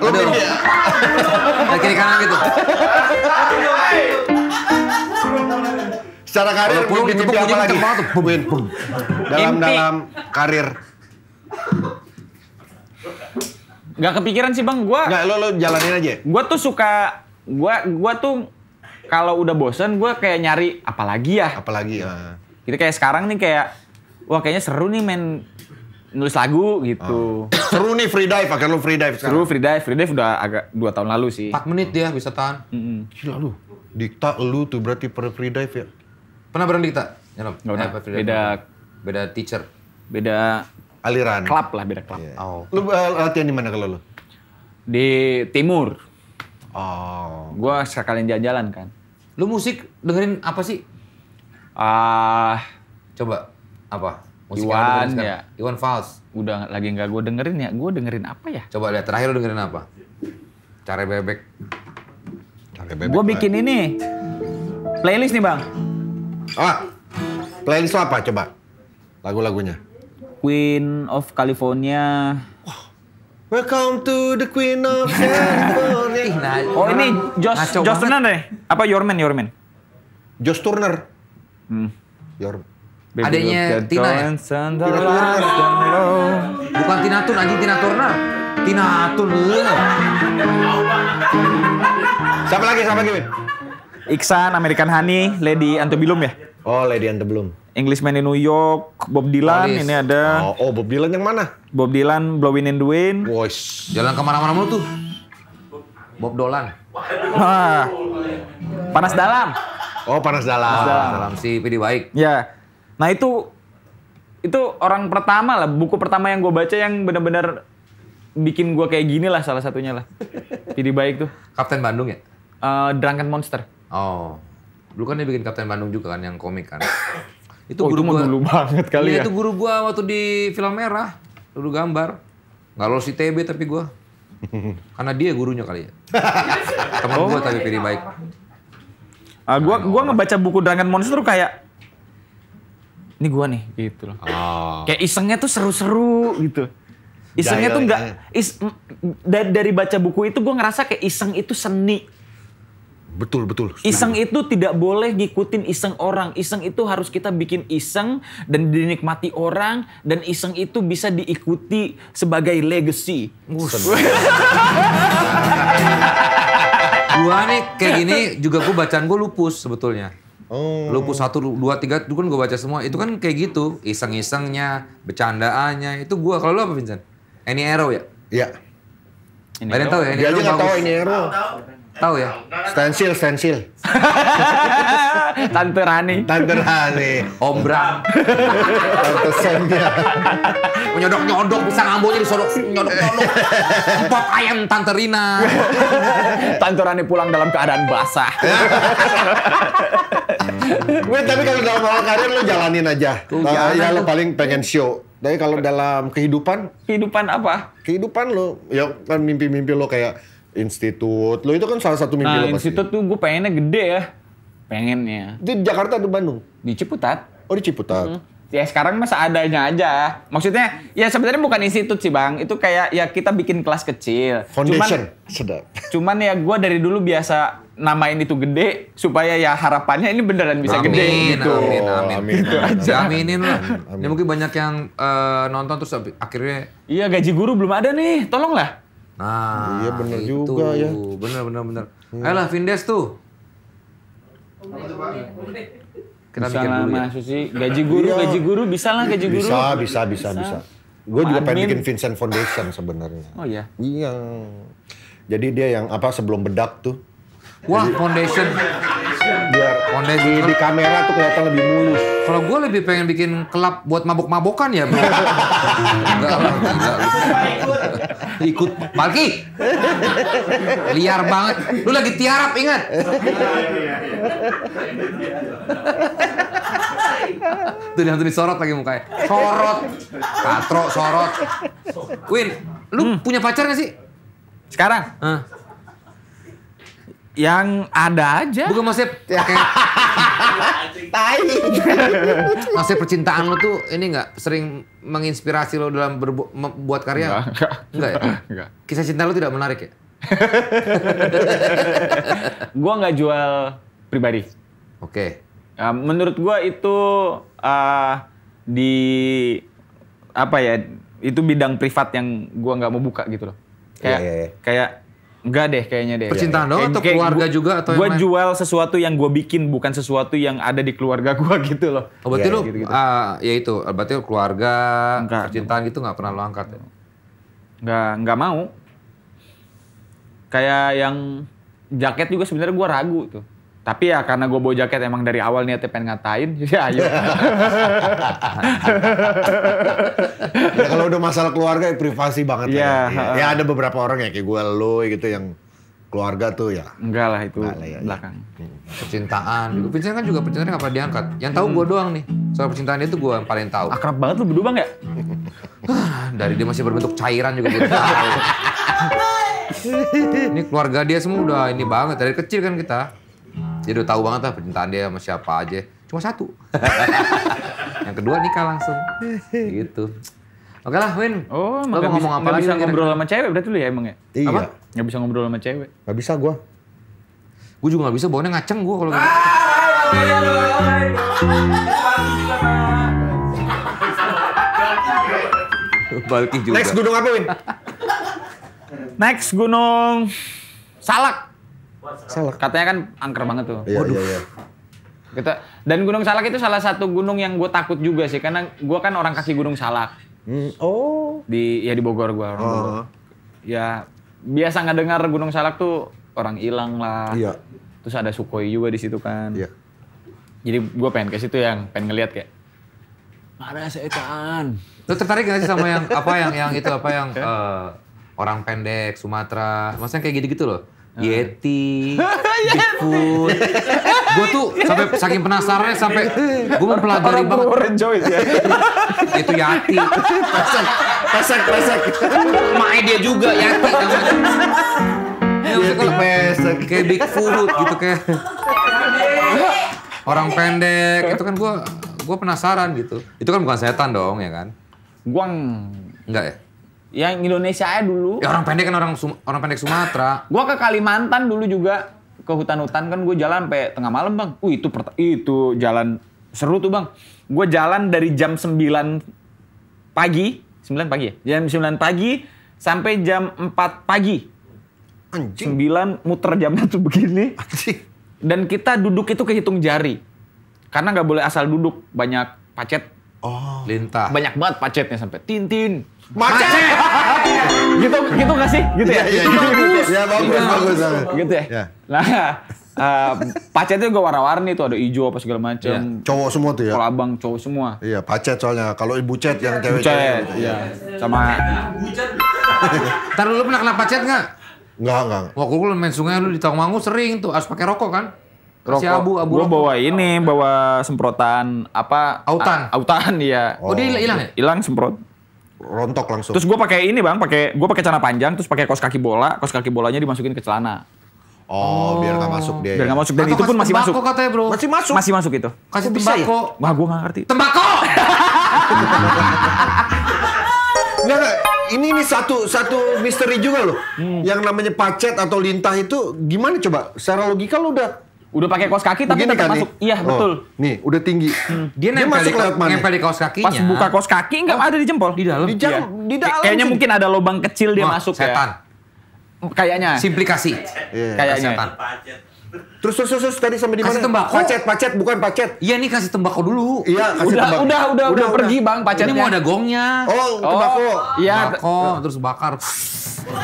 Aduh. kiri kanan gitu. Secara karir pulung itu apa lagi. banget bum. Dalam dalam karir. Gak kepikiran sih bang, gua. Gak, lo lo jalanin aja. Gua tuh suka, gua gua tuh kalau udah bosen gue kayak nyari apalagi ya. Apalagi ya. Ah. Kita kayak sekarang nih kayak wah kayaknya seru nih main nulis lagu gitu. Oh. Seru nih free dive, akhirnya lu free dive sekarang. Seru free dive, free dive udah agak dua tahun lalu sih. Empat menit dia bisa tahan. Mm Gila lu. Dikta lu tuh berarti per free dive ya. Pernah bareng Dikta? Ya, pernah. Eh, Beda beda teacher. Beda aliran. Klub lah, beda klub. Yeah. Oh. Lu uh, latihan di mana kalau lu? Di Timur. Oh. Gua sekalian jalan-jalan kan. Lu musik dengerin apa sih? Ah, uh, coba apa? Musik Iwan ya. Iwan Fals. Udah lagi nggak gue dengerin ya. Gue dengerin apa ya? Coba lihat terakhir lu dengerin apa? Cari bebek. Cari bebek. Gue bikin ini. Playlist nih, Bang. Ah. Playlist apa coba? Lagu-lagunya. Queen of California, Welcome to the Queen of California. oh ini Josh, Josh Turner deh. Apa Yorman Yorman? Josh Turner. Hmm. Your Adanya Tina ya? Tina Turner. Bukan Tina Tun, anjing Tina Turner. Tina Tun. Siapa lagi? Siapa lagi? Iksan, American Honey, Lady Antebellum ya? Oh, Lady Antebellum. Englishman in New York, Bob Dylan Paris. ini ada. Oh, oh, Bob Dylan yang mana? Bob Dylan, Blowing in the Wind. Boys. Jalan kemana-mana mulu tuh. Bob Dolan. panas dalam. Oh, panas dalam. Panas dalam. dalam si Pidi Baik. Ya. Nah itu itu orang pertama lah, buku pertama yang gue baca yang benar-benar bikin gue kayak gini lah salah satunya lah. Pidi Baik tuh. Kapten Bandung ya? Uh, Drunken Monster. Oh. Dulu kan dia bikin Kapten Bandung juga kan yang komik kan. Itu oh, guru itu gua. dulu banget kali iya, ya. Itu guru gua waktu di film merah, dulu gambar. Nggak lolos TB tapi gua. Karena dia gurunya kali ya. Temen oh. gua tapi pilih baik. Uh, gua gua ngebaca buku Dragon Monster kayak ini gua nih gitu loh. Oh. Kayak isengnya tuh seru-seru gitu. Isengnya iya, iya, tuh enggak is, dari baca buku itu gua ngerasa kayak iseng itu seni Betul, betul. Setuju. Iseng itu tidak boleh ngikutin iseng orang. Iseng itu harus kita bikin iseng dan dinikmati orang dan iseng itu bisa diikuti sebagai legacy. gua nih kayak gini juga gua bacaan gua lupus sebetulnya. Oh. Lupus satu, dua, tiga, itu kan gue baca semua. Itu kan kayak gitu, iseng-isengnya, bercandaannya. Itu gue, kalau lu apa Vincent? Any Arrow ya? Iya. Ini ada yang tau ya? Dia aja nggak tau Any Arrow. Tahu ya? Stensil, stensil. Tante Rani. Tante Rani. Om Bram. Tante Semnya. Menyodok-nyodok, bisa ngambilnya disodok, nyodok-nyodok. Pot ayam Tante Rina. Tante Rani pulang dalam keadaan basah. Wih, tapi kalau dalam hal karir lo jalanin aja. Tuh, ya lo paling pengen show. Tapi kalau dalam kehidupan? Kehidupan apa? Kehidupan lo, ya kan mimpi-mimpi lo kayak institut. Lo itu kan salah satu mimpi nah, lo pasti. institut tuh gue pengennya gede ya. Pengennya. Di Jakarta atau Bandung? Di Ciputat. Oh di Ciputat. Mm -hmm. Ya sekarang masa adanya aja. Maksudnya ya sebenarnya bukan institut sih bang. Itu kayak ya kita bikin kelas kecil. Foundation. Cuman, Sedap. Cuman ya gue dari dulu biasa namain itu gede supaya ya harapannya ini beneran bisa amin, gede gitu. Amin, amin, amin. Gitu amin, aja. Aminin lah. Amin. Ya, mungkin banyak yang uh, nonton terus akhirnya. Iya gaji guru belum ada nih. Tolonglah Nah, iya bener itu. juga ya. Bener bener bener. Hmm. Ayolah Vindes tuh. Kita bisa bikin dulu ya. Susi. Gaji guru, iya. gaji guru bisa lah gaji guru. Bisa, bisa, bisa, bisa. bisa. Gue juga pengen bikin Vincent Foundation sebenarnya. Oh iya. Iya. Jadi dia yang apa sebelum bedak tuh. Wah, Jadi, foundation. Mondes di, di kamera tuh kelihatan lebih mulus. Kalau gue lebih pengen bikin klub buat mabok-mabokan ya, enggak, enggak enggak. Ikut Malki. Liar banget. Lu lagi tiarap ingat. Iya, iya, iya. Tuh dia sorot lagi mukanya. Sorot. Katro sorot. Win, lu hmm. punya pacar gak sih? Sekarang? Huh yang ada aja. Bukan maksudnya ya. kayak tai. maksudnya percintaan lo tuh ini nggak sering menginspirasi lo dalam membuat karya? Enggak, enggak. Enggak ya? Enggak. Kisah cinta lo tidak menarik ya? gua nggak jual pribadi. Oke. Okay. Ya, uh, menurut gua itu uh, di apa ya? Itu bidang privat yang gua nggak mau buka gitu loh. Iya, kayak yeah, yeah, yeah. kayak Enggak deh kayaknya deh. Percintaan ya, doang atau kayak keluarga gua, juga atau Gue jual sesuatu yang gue bikin bukan sesuatu yang ada di keluarga gue gitu loh. Oh, berarti ya, lu gitu -gitu. Uh, ya itu berarti keluarga enggak, percintaan gitu nggak pernah lo angkat ya? Enggak, enggak mau. Kayak yang jaket juga sebenarnya gue ragu tuh. Tapi ya karena gue bawa jaket emang dari awal niatnya pengen ngatain, jadi ya ayo. ya kalau udah masalah keluarga ya privasi banget iya, ya. ya. Ya ada beberapa orang ya kayak gue lo ya gitu yang keluarga tuh ya. Enggak lah itu Enggak lah, ya, ya. belakang. Ya. Percintaan. Hmm. Percintaan kan juga percintaan gak pernah diangkat. Yang tahu hmm. gue doang nih. Soal percintaan itu gue yang paling tahu. Akrab banget lu berdua bang ya? Ah, dari dia masih berbentuk cairan juga gue tahu. ini keluarga dia semua udah ini banget dari kecil kan kita. Dia udah tahu banget lah percintaan dia sama siapa aja. Cuma satu. yang kedua nikah langsung. Gitu. Oke lah Win. Oh, lo mau ngomong apa lagi? bisa ngobrol sama cewek berarti lu ya emang ya? Iya. Apa? Gak bisa ngobrol sama cewek. Gak bisa gua. Gua juga gak bisa, bawahnya ngaceng gua kalau gitu. Balki juga. Next gunung apa Win? Next gunung Salak. Salak. Katanya kan angker banget tuh. Iya, Waduh. Iya, iya. Kita dan Gunung Salak itu salah satu gunung yang gue takut juga sih karena gue kan orang kaki Gunung Salak. Hmm, oh. Di ya di Bogor gue. Orang oh. Bogor. Ya biasa nggak dengar Gunung Salak tuh orang hilang lah. Iya. Terus ada Sukhoi juga di situ kan. Iya. Jadi gue pengen ke situ yang pengen ngeliat kayak ada setan. Lu tertarik gak sih sama yang apa yang yang itu apa yang uh, orang pendek Sumatera? Maksudnya kayak gitu-gitu loh. Ah. Yeti, Bigfoot. gue tuh sampai saking penasarannya sampai gue mempelajari banget. Orang Joyce ya. Itu Yati. Pesek, pesek, pesek. Maknya dia juga Yati Yati pesek. Kayak Bigfoot gitu kayak. Orang pendek itu kan gue gue penasaran gitu. Itu kan bukan setan dong ya kan? Guang. Enggak ya? Yang Indonesia aja dulu. Ya orang pendek kan orang Sum orang pendek Sumatera. gua ke Kalimantan dulu juga ke hutan-hutan kan gue jalan sampai tengah malam bang. Uh itu itu jalan seru tuh bang. Gue jalan dari jam 9 pagi, 9 pagi ya, jam 9 pagi sampai jam 4 pagi. Anjing. 9 muter jamnya tuh begini. Anjing. Dan kita duduk itu kehitung jari. Karena nggak boleh asal duduk, banyak pacet. Oh. Lintah. Banyak banget pacetnya sampai tintin macet. gitu gitu gak sih? Gitu ya. Iya, iya gitu, iya. bagus. Ya bagus bagus. Gitu ya. ya. Nah, uh, eh, pacetnya gue warna-warni tuh ada hijau apa segala macam. Ya. Cowok semua tuh ya. Kalau abang cowok semua. Iya, pacet soalnya. Kalau ibu cet yang cewek. Bucet, gitu, iya. iya. Sama Entar lu pernah kena pacet enggak? Enggak, enggak. Waktu gue main sungai lu di Tawangmangu sering tuh harus pakai rokok kan? Rokok. Si abu, abu gua bawa ini, bawa semprotan apa? Autan. Autan iya. Oh, oh dia hilang ya? Hilang semprot rontok langsung. Terus gue pakai ini bang, pakai gue pakai celana panjang, terus pakai kaos kaki bola, kaos kaki bolanya dimasukin ke celana. Oh, oh, biar nggak masuk dia. Biar ya. masuk dan itu pun masih masuk. Tembakau katanya, Bro. Masih masuk. Masih masuk itu. Kasih tembakau. Ya? Wah, gue nggak ngerti. Tembakau. Nah, ini ini satu satu misteri juga loh. Hmm. Yang namanya pacet atau lintah itu gimana coba? Secara logika lo udah Udah pakai kaos kaki tapi tetap masuk. Iya, oh, betul. Nih, udah tinggi. Dia, dia masuk lewat mana? Nempel di kaos kakinya. Pas buka kaos kaki enggak oh. ada di jempol. Di dalam. Di, jam, iya. di dalam. Kayaknya mungkin ada lubang kecil dia oh, masuk setan. ya. Setan. Kayaknya. Simplikasi. Yeah. Kayaknya. Setan. Terus terus terus tadi sampai di mana? Kasih tembakau. Pacet, pacet, bukan pacet. Iya nih kasih tembakau dulu. Iya, kasih udah, tembakau. Udah, udah, udah, udah pergi udah. Bang, pacetnya. Ini mau ada gongnya. Oh, tembakau. Oh, iya. Oh, tembakau, terus bakar. Pacetnya,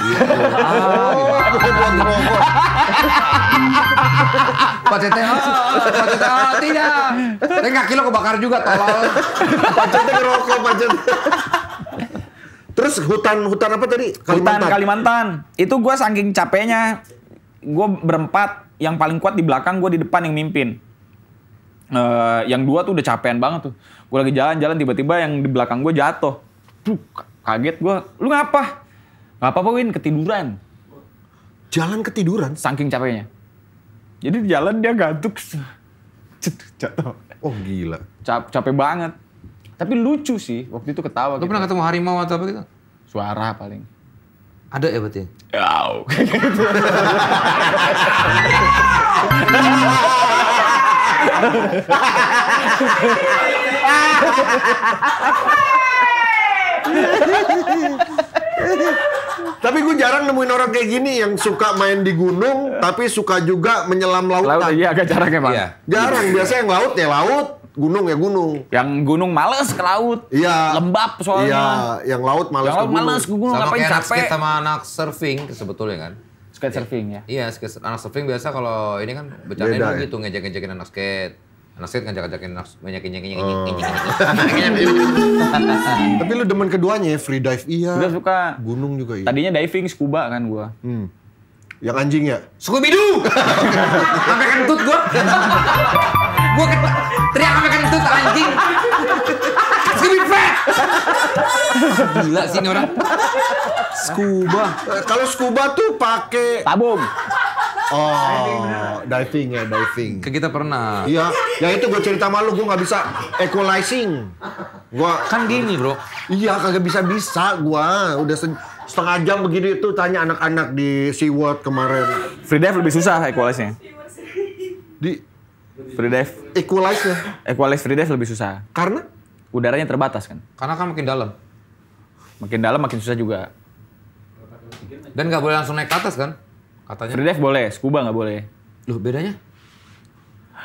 ah, pacetnya ah, tidak. Tapi nggak kilo kebakar juga, tolong. Pacetnya ngerokok, pacet. Terus hutan hutan apa tadi? Kalimantan. Hutan Kalimantan. Itu gue saking capeknya, gue berempat yang paling kuat di belakang, gue di depan yang mimpin. Uh, yang dua tuh udah capean banget tuh. Gue lagi jalan-jalan tiba-tiba yang di belakang gue jatuh. Duh, kaget gue. Lu ngapa? Gak apa-apa Win, ketiduran. Jalan ketiduran? Saking capeknya. Jadi jalan dia gantuk. Jatuh. Oh gila. Cap capek banget. Tapi lucu sih, waktu itu ketawa. Lu gitu. pernah ketemu harimau atau apa gitu? Suara paling. Ada ya berarti? Wow. tapi gue jarang nemuin orang kayak gini yang suka main di gunung tapi suka juga menyelam lautan. Laut, iya agak jarang emang. Iya. Jarang iya. biasanya yang laut ya laut, Gunung ya gunung. Yang gunung males ke laut. Iya. Lembab soalnya. Iya, yang laut males yang laut ke gunung. males ke gunung sama ngapain capek. Sama sama anak surfing sebetulnya kan. Skate surfing ya? Iya, skate, anak surfing biasa kalau ini kan bercanda gitu, ya? gitu ngejek-ngejekin anak skate. Anak skate ngajak-ngajakin anak ngejek-ngejekin oh. Tapi lu demen keduanya ya, free dive iya. Gue suka. Gunung juga iya. Tadinya diving, scuba kan gua. Hmm. Yang anjing ya? Scooby-Doo! Sampai kentut gua. Gue teriak sampai kentut anjing. Skinny fat. Gila sih ini orang. Scuba. Eh, kalau scuba tuh pakai tabung. Oh, diving ya, diving. Ke kita pernah. Iya, ya itu gue cerita malu, gue gak bisa equalizing. Gua kan gini bro. Iya, kagak bisa bisa gue. Udah setengah jam begini itu tanya anak-anak di SeaWorld kemarin. Free dive lebih susah equalizing. Di Free dive. Equalize ya? Equalize free dive lebih susah. Karena? Udaranya terbatas kan. Karena kan makin dalam. Makin dalam makin susah juga. Dan nggak boleh langsung naik ke atas kan? Katanya. Free dive boleh, scuba nggak boleh. Loh bedanya?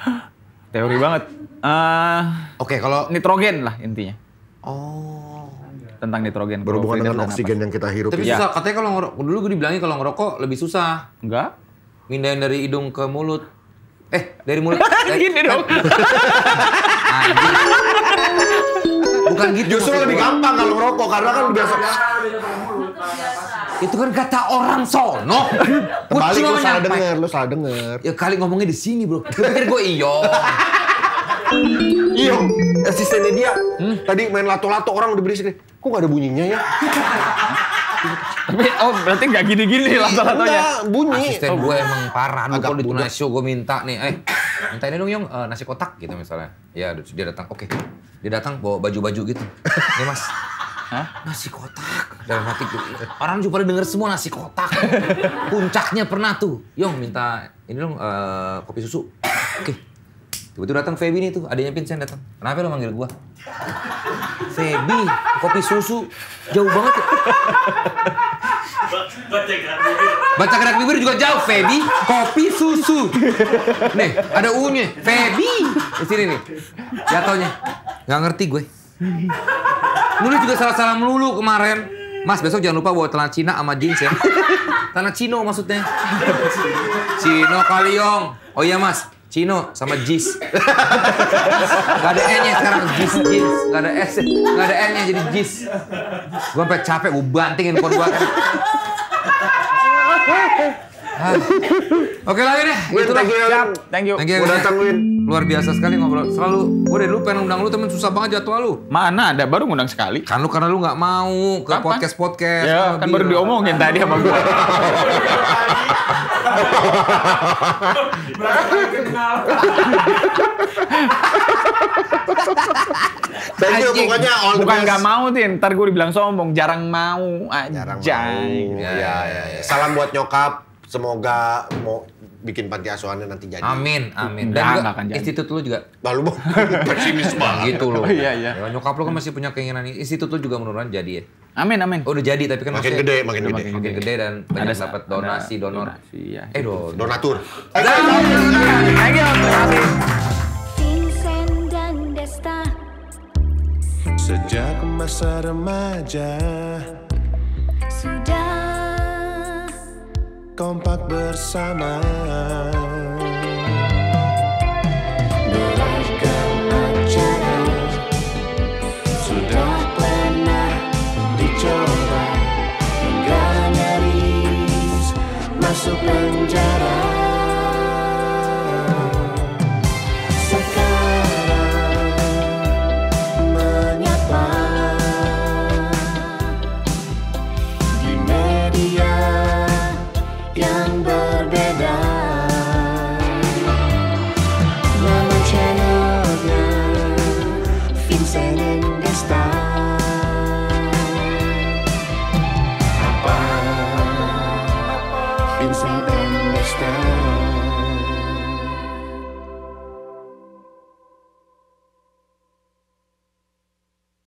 Teori banget. Uh, Oke okay, kalau nitrogen lah intinya. Oh. Tentang nitrogen. Berhubungan dengan oksigen yang kita hirup. Tapi ya. susah. Katanya kalau ngerokok dulu gue dibilangin kalau ngerokok lebih susah. Enggak. Mindahin dari hidung ke mulut. Eh, dari mulut. dari, Gini dong. Bukan gitu. Justru lebih gampang kalau rokok karena kan biasa. Itu kan kata orang sono. Kembali lu salah denger, lu salah denger. Ya kali ngomongnya di sini, Bro. Gue pikir gue iyo. Iyo, asistennya dia. Tadi main lato-lato orang udah berisik. Kok gak ada bunyinya ya? Tapi oh berarti nggak gini-gini iya, lah salah ratanya bunyi. Asisten gue oh, emang parah. agak kalau di Tunasio gue minta nih, eh minta ini dong yung uh, eh, nasi kotak gitu misalnya. Ya dia datang, oke. Okay. Dia datang bawa baju-baju gitu. ini mas, Hah? Nasi kotak. Dalam hati gue. Orang juga pada denger semua nasi kotak. Puncaknya pernah tuh. Yong minta ini dong uh, kopi susu. Oke. Okay. Tiba-tiba datang Feby nih tuh, adanya Vincent datang. Kenapa lo manggil gua? Febi, kopi susu. Jauh banget ya. Baca gerak bibir. Baca gerak bibir juga jauh. Febi, kopi susu. Nih, ada u Febi. Di sini nih. Jatuhnya. Gak ngerti gue. Nulis juga salah-salah melulu kemarin. Mas, besok jangan lupa bawa telan Cina sama jeans ya. Tanah Cino maksudnya. Cino Kaliong. Oh iya mas, Cino sama Jis. gak ada N-nya sekarang, Jis, Jis. Gak ada S, gak ada N-nya jadi Jis. Gue sampai capek, gue bantingin handphone gue. Kan. Oke lagi deh. Ya. Win, gitu thank you. Thank you. Thank you. Udah datang Luar biasa sekali ngobrol. Selalu gue dari dulu pengen undang lu temen susah banget jadwal lu. Mana ada baru ngundang sekali. Kan lu karena lu nggak mau ke Apa? podcast podcast. Ya kan baru diomongin tadi sama gue. Thank you, pokoknya all Bukan nggak mau, Tin. Ntar gue dibilang sombong. Jarang mau Ajay. Jarang mau. Ya, ya, ya. Salam buat nyokap. Semoga mau bikin panti asuhannya nanti jadi. Amin, amin. Dan nah, juga institut lu juga. Lalu mau pesimis nah, banget. gitu loh. Iya, iya. Ya, nyokap lu kan masih punya keinginan ini. Institut lu juga menurun jadi ya. Amin, amin. Oh, udah jadi tapi kan makin gede, makin gede. Makin gede, dan banyak dapat donasi, ada, donor. Donasi, ya. Eh, do donatur. Thank you. Sejak masa remaja bertompak bersama Berangkat acara Sudah pernah dicoba Hingga nyaris masuk penjara